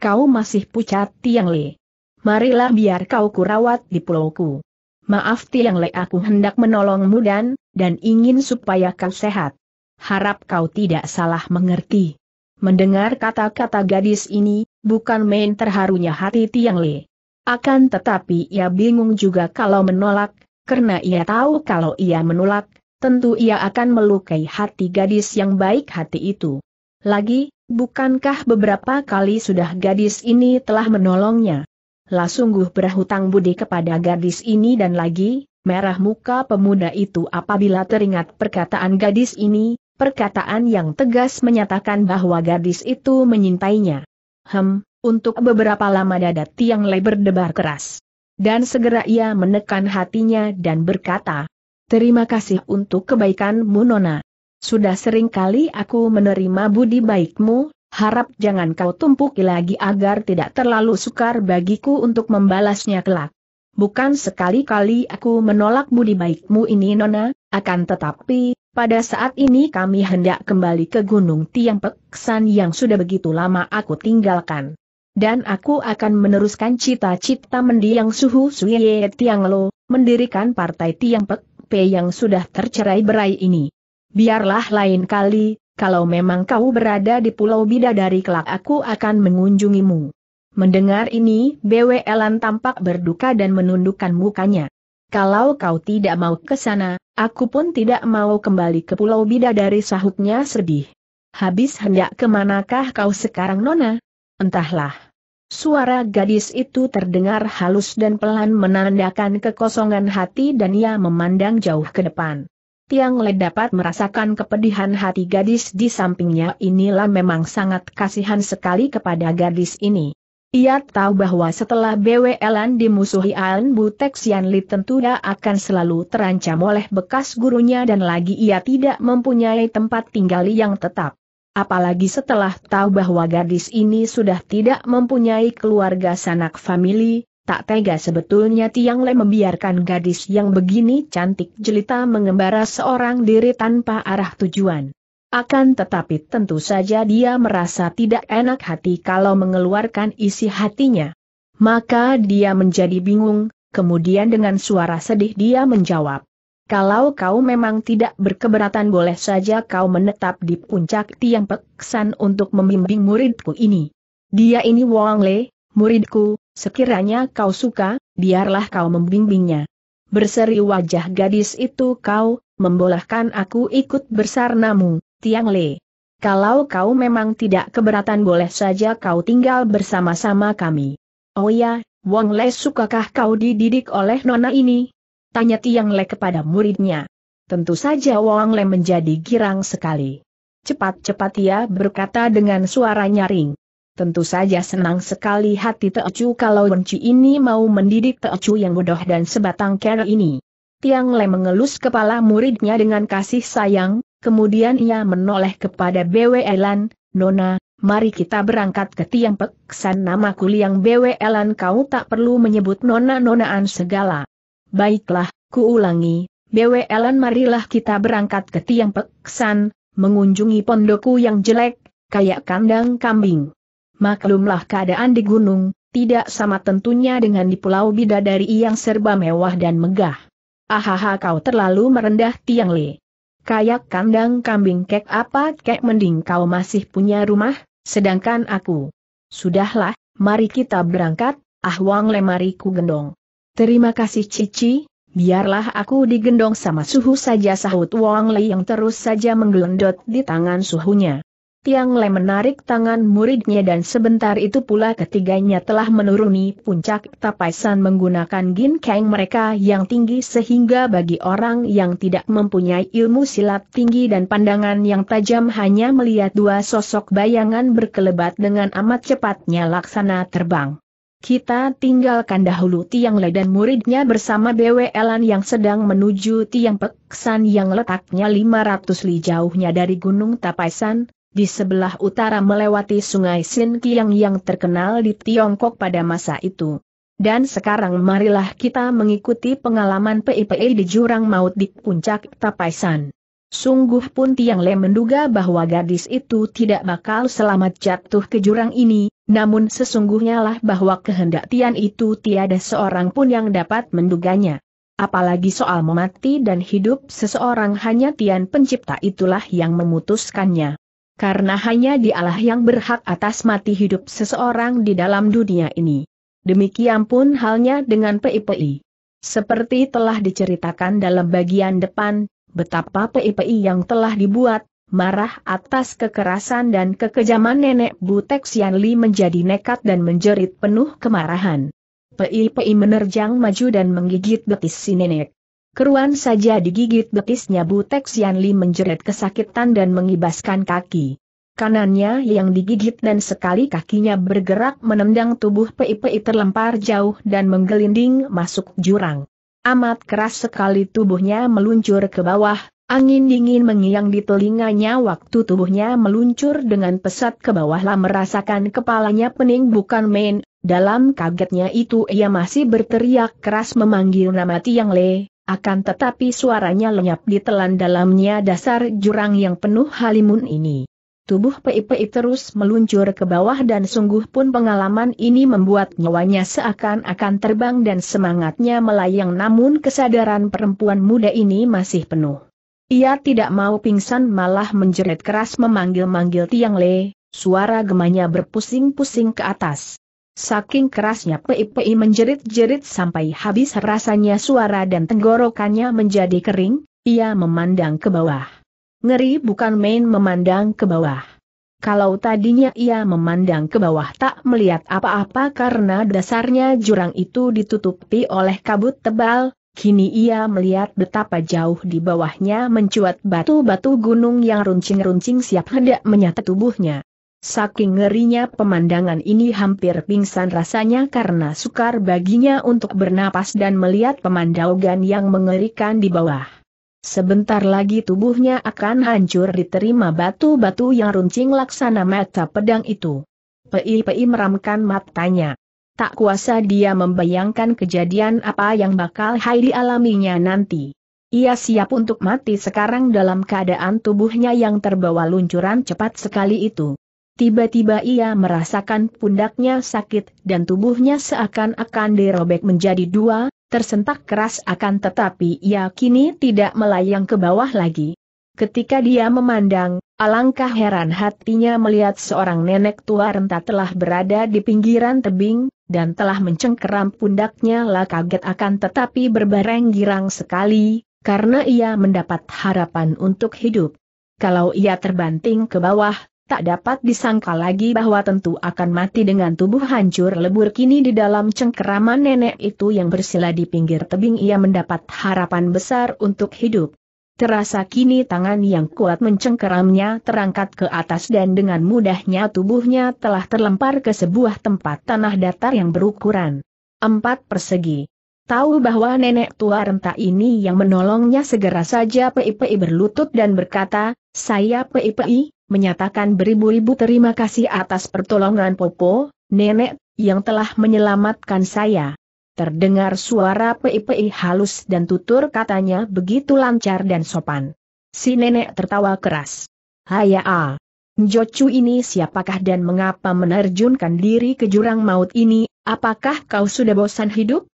kau masih pucat Tiang Le. Marilah biar kau kurawat di pulauku. Maaf Tiang Le aku hendak menolongmu dan, dan ingin supaya kau sehat. Harap kau tidak salah mengerti. Mendengar kata-kata gadis ini, bukan main terharunya hati Tiang Le. Akan tetapi ia bingung juga kalau menolak, karena ia tahu kalau ia menolak, tentu ia akan melukai hati gadis yang baik hati itu. Lagi, bukankah beberapa kali sudah gadis ini telah menolongnya? Lah sungguh berhutang budi kepada gadis ini dan lagi, merah muka pemuda itu apabila teringat perkataan gadis ini, perkataan yang tegas menyatakan bahwa gadis itu menyintainya. Hem, untuk beberapa lama dada Tiang lebar berdebar keras. Dan segera ia menekan hatinya dan berkata, Terima kasih untuk kebaikanmu Nona. Sudah sering kali aku menerima budi baikmu, harap jangan kau tumpuki lagi agar tidak terlalu sukar bagiku untuk membalasnya kelak. Bukan sekali-kali aku menolak budi baikmu ini Nona, akan tetapi, pada saat ini kami hendak kembali ke Gunung Tiang Peksan yang sudah begitu lama aku tinggalkan dan aku akan meneruskan cita-cita mendiang suhu Suye Tiang Lo, mendirikan partai Tiang Pek P yang sudah tercerai berai ini. Biarlah lain kali, kalau memang kau berada di Pulau Bidadari kelak aku akan mengunjungimu. Mendengar ini, BW tampak berduka dan menundukkan mukanya. Kalau kau tidak mau ke sana, aku pun tidak mau kembali ke Pulau Bidadari sahutnya sedih. Habis hendak kemanakah kau sekarang Nona? Entahlah. Suara gadis itu terdengar halus dan pelan menandakan kekosongan hati dan ia memandang jauh ke depan. Tiang Le dapat merasakan kepedihan hati gadis di sampingnya inilah memang sangat kasihan sekali kepada gadis ini. Ia tahu bahwa setelah BWLan dimusuhi Alan Butek Sian Li tentu dia akan selalu terancam oleh bekas gurunya dan lagi ia tidak mempunyai tempat tinggal yang tetap. Apalagi setelah tahu bahwa gadis ini sudah tidak mempunyai keluarga sanak famili, tak tega sebetulnya Tiang Le membiarkan gadis yang begini cantik jelita mengembara seorang diri tanpa arah tujuan. Akan tetapi tentu saja dia merasa tidak enak hati kalau mengeluarkan isi hatinya. Maka dia menjadi bingung, kemudian dengan suara sedih dia menjawab. Kalau kau memang tidak berkeberatan boleh saja kau menetap di puncak tiang peksan untuk membimbing muridku ini. Dia ini Wang Le, muridku, sekiranya kau suka, biarlah kau membimbingnya. Berseri wajah gadis itu kau, membolehkan aku ikut bersarnamu, Tiang Le. Kalau kau memang tidak keberatan boleh saja kau tinggal bersama-sama kami. Oh ya, Wang Le sukakah kau dididik oleh nona ini? Tanya Tiang Le kepada muridnya. Tentu saja Wang Le menjadi girang sekali. Cepat-cepat ia berkata dengan suara nyaring. Tentu saja senang sekali hati Teocu kalau Wenci ini mau mendidik Teocu yang bodoh dan sebatang kera ini. Tiang Le mengelus kepala muridnya dengan kasih sayang, kemudian ia menoleh kepada BW Elan, Nona, mari kita berangkat ke Tiang Peksan namaku Liang BW Elan kau tak perlu menyebut Nona-nonaan segala. Baiklah, kuulangi, Ellen marilah kita berangkat ke tiang peksan, mengunjungi pondoku yang jelek, kayak kandang kambing. Maklumlah keadaan di gunung, tidak sama tentunya dengan di pulau bidadari yang serba mewah dan megah. Ahaha kau terlalu merendah tiang le. Kayak kandang kambing kek apa kek mending kau masih punya rumah, sedangkan aku. Sudahlah, mari kita berangkat, ah wang ku gendong. Terima kasih Cici, biarlah aku digendong sama suhu saja sahut Wang Lei yang terus saja menggelendot di tangan suhunya. Tiang lei menarik tangan muridnya dan sebentar itu pula ketiganya telah menuruni puncak tapaisan menggunakan gin keng mereka yang tinggi sehingga bagi orang yang tidak mempunyai ilmu silat tinggi dan pandangan yang tajam hanya melihat dua sosok bayangan berkelebat dengan amat cepatnya laksana terbang. Kita tinggalkan dahulu Tiang Le dan muridnya bersama BWLan yang sedang menuju Tiang Peksan yang letaknya 500 li jauhnya dari Gunung Tapaisan, di sebelah utara melewati Sungai Sin Kiang yang terkenal di Tiongkok pada masa itu. Dan sekarang marilah kita mengikuti pengalaman PIPI di jurang maut di puncak Tapaisan. Sungguh pun Tiang Le menduga bahwa gadis itu tidak bakal selamat jatuh ke jurang ini, namun sesungguhnya lah bahwa kehendak Tian itu tiada seorang pun yang dapat menduganya. Apalagi soal memati dan hidup seseorang hanya Tian pencipta itulah yang memutuskannya. Karena hanya dialah yang berhak atas mati hidup seseorang di dalam dunia ini. Demikian pun halnya dengan PIPI. Seperti telah diceritakan dalam bagian depan, betapa PIPI yang telah dibuat, marah atas kekerasan dan kekejaman nenek Butek Sian Li menjadi nekat dan menjerit penuh kemarahan. PIPI menerjang maju dan menggigit betis si nenek. Keruan saja digigit betisnya Butek Sian Li menjerit kesakitan dan mengibaskan kaki. Kanannya yang digigit dan sekali kakinya bergerak menendang tubuh PIPI terlempar jauh dan menggelinding masuk jurang. Amat keras sekali tubuhnya meluncur ke bawah, angin dingin mengiang di telinganya waktu tubuhnya meluncur dengan pesat ke bawah bawahlah merasakan kepalanya pening bukan main, dalam kagetnya itu ia masih berteriak keras memanggil nama Tiang Le, akan tetapi suaranya lenyap ditelan dalamnya dasar jurang yang penuh halimun ini. Tubuh pei terus meluncur ke bawah dan sungguh pun pengalaman ini membuat nyawanya seakan-akan terbang dan semangatnya melayang namun kesadaran perempuan muda ini masih penuh. Ia tidak mau pingsan malah menjerit keras memanggil-manggil Tiang Le, suara gemanya berpusing-pusing ke atas. Saking kerasnya Pei-Pei menjerit-jerit sampai habis rasanya suara dan tenggorokannya menjadi kering, ia memandang ke bawah. Ngeri bukan main memandang ke bawah. Kalau tadinya ia memandang ke bawah tak melihat apa-apa karena dasarnya jurang itu ditutupi oleh kabut tebal, Kini ia melihat betapa jauh di bawahnya mencuat batu-batu gunung yang runcing-runcing siap hendak menyata tubuhnya. Saking ngerinya pemandangan ini hampir pingsan rasanya karena sukar baginya untuk bernapas dan melihat pemandangan yang mengerikan di bawah. Sebentar lagi tubuhnya akan hancur diterima batu-batu yang runcing laksana mata pedang itu. Pei-pei meramkan matanya. Tak kuasa dia membayangkan kejadian apa yang bakal Hai alaminya nanti. Ia siap untuk mati sekarang dalam keadaan tubuhnya yang terbawa luncuran cepat sekali itu. Tiba-tiba ia merasakan pundaknya sakit dan tubuhnya seakan-akan dirobek menjadi dua, tersentak keras akan tetapi ia kini tidak melayang ke bawah lagi. Ketika dia memandang, alangkah heran hatinya melihat seorang nenek tua renta telah berada di pinggiran tebing, dan telah mencengkeram pundaknya lah kaget akan tetapi berbareng girang sekali, karena ia mendapat harapan untuk hidup. Kalau ia terbanting ke bawah, tak dapat disangka lagi bahwa tentu akan mati dengan tubuh hancur lebur kini di dalam cengkeraman nenek itu yang bersila di pinggir tebing ia mendapat harapan besar untuk hidup. Terasa kini tangan yang kuat mencengkeramnya terangkat ke atas dan dengan mudahnya tubuhnya telah terlempar ke sebuah tempat tanah datar yang berukuran empat persegi. Tahu bahwa nenek tua renta ini yang menolongnya segera saja PIPI berlutut dan berkata, saya PIPI, menyatakan beribu-ribu terima kasih atas pertolongan Popo, nenek, yang telah menyelamatkan saya. Terdengar suara pei-pei halus dan tutur katanya begitu lancar dan sopan. Si nenek tertawa keras. Haya a, Jocu ini siapakah dan mengapa menerjunkan diri ke jurang maut ini, apakah kau sudah bosan hidup?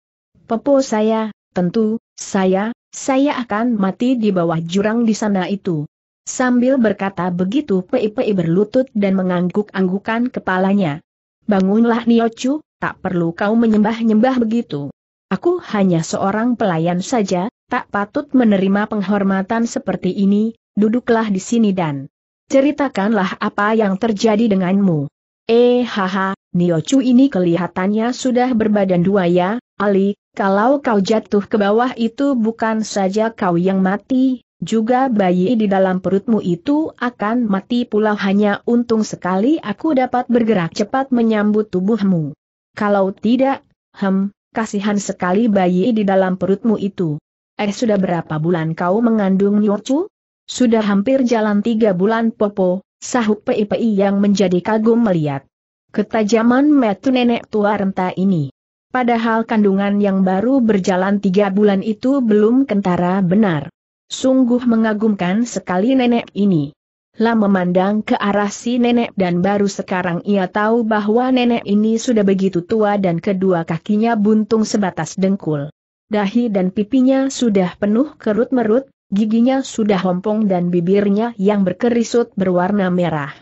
Popo saya, tentu, saya, saya akan mati di bawah jurang di sana itu. Sambil berkata begitu Pei-Pei berlutut dan mengangguk-anggukan kepalanya. Bangunlah Niochu, tak perlu kau menyembah-nyembah begitu. Aku hanya seorang pelayan saja, tak patut menerima penghormatan seperti ini, duduklah di sini dan ceritakanlah apa yang terjadi denganmu. Eh haha, Niochu ini kelihatannya sudah berbadan dua ya, Ali, kalau kau jatuh ke bawah itu bukan saja kau yang mati, juga bayi di dalam perutmu itu akan mati pula hanya untung sekali aku dapat bergerak cepat menyambut tubuhmu. Kalau tidak, hem, kasihan sekali bayi di dalam perutmu itu. Eh sudah berapa bulan kau mengandung Yorcu? Sudah hampir jalan tiga bulan Popo, sahuk PIPI yang menjadi kagum melihat ketajaman metu nenek tua renta ini. Padahal kandungan yang baru berjalan tiga bulan itu belum kentara benar. Sungguh mengagumkan sekali nenek ini. Lam memandang ke arah si nenek dan baru sekarang ia tahu bahwa nenek ini sudah begitu tua dan kedua kakinya buntung sebatas dengkul. Dahi dan pipinya sudah penuh kerut-merut, giginya sudah hompong dan bibirnya yang berkerisut berwarna merah.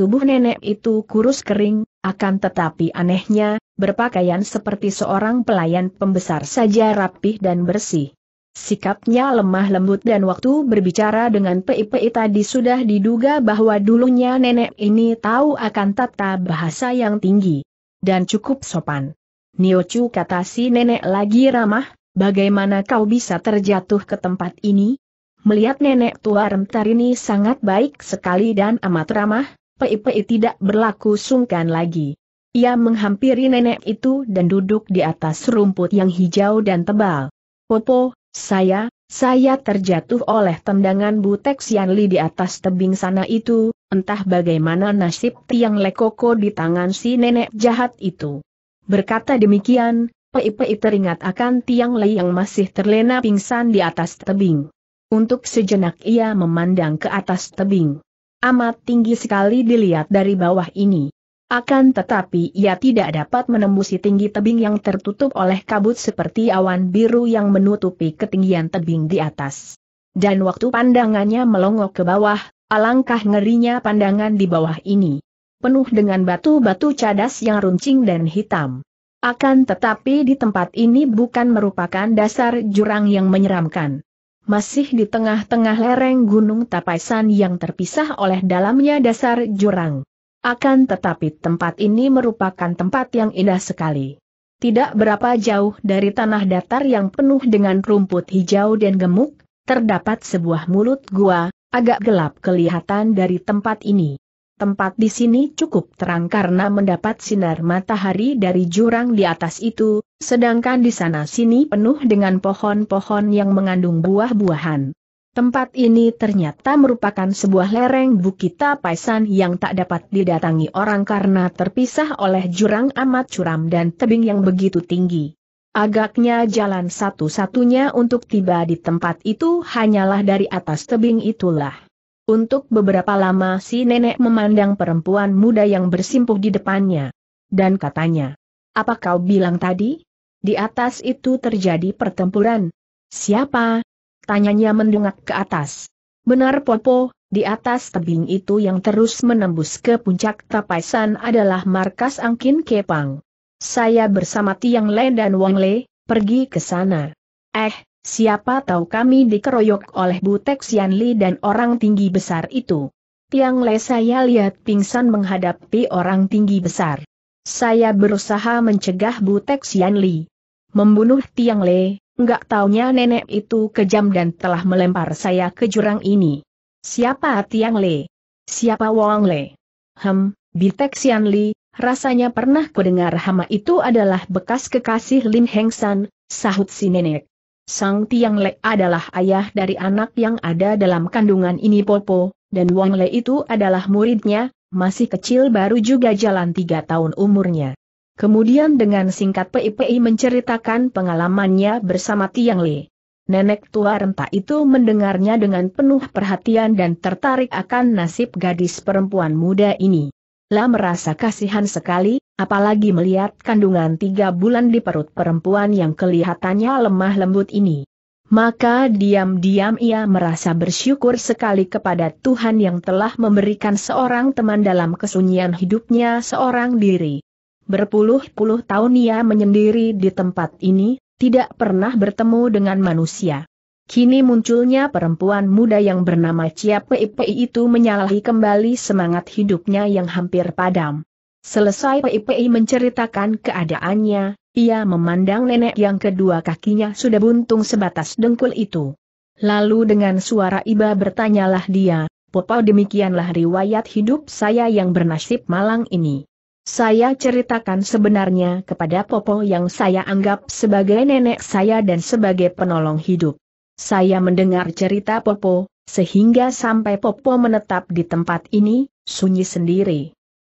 Tubuh nenek itu kurus kering, akan tetapi anehnya, berpakaian seperti seorang pelayan pembesar saja rapih dan bersih. Sikapnya lemah lembut dan waktu berbicara dengan PIPI tadi sudah diduga bahwa dulunya nenek ini tahu akan tata bahasa yang tinggi. Dan cukup sopan. Niochu kata si nenek lagi ramah, bagaimana kau bisa terjatuh ke tempat ini? Melihat nenek tua rentar ini sangat baik sekali dan amat ramah, PIPI tidak berlaku sungkan lagi. Ia menghampiri nenek itu dan duduk di atas rumput yang hijau dan tebal. Popo, saya, saya terjatuh oleh tendangan Butek Xianli di atas tebing sana itu, entah bagaimana nasib tiang lekoko di tangan si nenek jahat itu. Berkata demikian, Pei-Pei teringat akan tiang le yang masih terlena pingsan di atas tebing. Untuk sejenak ia memandang ke atas tebing. Amat tinggi sekali dilihat dari bawah ini. Akan tetapi ia tidak dapat menembusi tinggi tebing yang tertutup oleh kabut seperti awan biru yang menutupi ketinggian tebing di atas. Dan waktu pandangannya melongok ke bawah, alangkah ngerinya pandangan di bawah ini. Penuh dengan batu-batu cadas yang runcing dan hitam. Akan tetapi di tempat ini bukan merupakan dasar jurang yang menyeramkan. Masih di tengah-tengah lereng gunung Tapaisan yang terpisah oleh dalamnya dasar jurang. Akan tetapi tempat ini merupakan tempat yang indah sekali. Tidak berapa jauh dari tanah datar yang penuh dengan rumput hijau dan gemuk, terdapat sebuah mulut gua, agak gelap kelihatan dari tempat ini. Tempat di sini cukup terang karena mendapat sinar matahari dari jurang di atas itu, sedangkan di sana sini penuh dengan pohon-pohon yang mengandung buah-buahan. Tempat ini ternyata merupakan sebuah lereng Bukit Tapaisan yang tak dapat didatangi orang karena terpisah oleh jurang amat curam dan tebing yang begitu tinggi. Agaknya jalan satu-satunya untuk tiba di tempat itu hanyalah dari atas tebing itulah. Untuk beberapa lama si nenek memandang perempuan muda yang bersimpuh di depannya. Dan katanya, apa kau bilang tadi? Di atas itu terjadi pertempuran. Siapa, Tanyanya mendongak ke atas. Benar Popo, di atas tebing itu yang terus menembus ke puncak Tapaisan adalah markas Angkin Kepang. Saya bersama Tiang Le dan Wang Le, pergi ke sana. Eh, siapa tahu kami dikeroyok oleh Butek Xian Li dan orang tinggi besar itu. Tiang Le saya lihat pingsan menghadapi orang tinggi besar. Saya berusaha mencegah Butek Xian Li. Membunuh Tiang Le, Enggak taunya nenek itu kejam dan telah melempar saya ke jurang ini. Siapa Tiang Le? Siapa Wong Le? Hem, Bitek Sian Li, rasanya pernah kudengar hama itu adalah bekas kekasih Lin Heng San, sahut si nenek. Sang Tiang Le adalah ayah dari anak yang ada dalam kandungan ini Popo, dan Wong Le itu adalah muridnya, masih kecil baru juga jalan tiga tahun umurnya. Kemudian dengan singkat PIPI menceritakan pengalamannya bersama Tiang Li. Nenek tua renta itu mendengarnya dengan penuh perhatian dan tertarik akan nasib gadis perempuan muda ini. La merasa kasihan sekali, apalagi melihat kandungan tiga bulan di perut perempuan yang kelihatannya lemah lembut ini. Maka diam-diam ia merasa bersyukur sekali kepada Tuhan yang telah memberikan seorang teman dalam kesunyian hidupnya seorang diri. Berpuluh-puluh tahun ia menyendiri di tempat ini, tidak pernah bertemu dengan manusia. Kini munculnya perempuan muda yang bernama Cia Pei Pei itu menyalahi kembali semangat hidupnya yang hampir padam. Selesai Pei Pei menceritakan keadaannya, ia memandang nenek yang kedua kakinya sudah buntung sebatas dengkul itu. Lalu dengan suara iba bertanyalah dia, Popo, demikianlah riwayat hidup saya yang bernasib malang ini. Saya ceritakan sebenarnya kepada Popo yang saya anggap sebagai nenek saya dan sebagai penolong hidup. Saya mendengar cerita Popo, sehingga sampai Popo menetap di tempat ini, sunyi sendiri.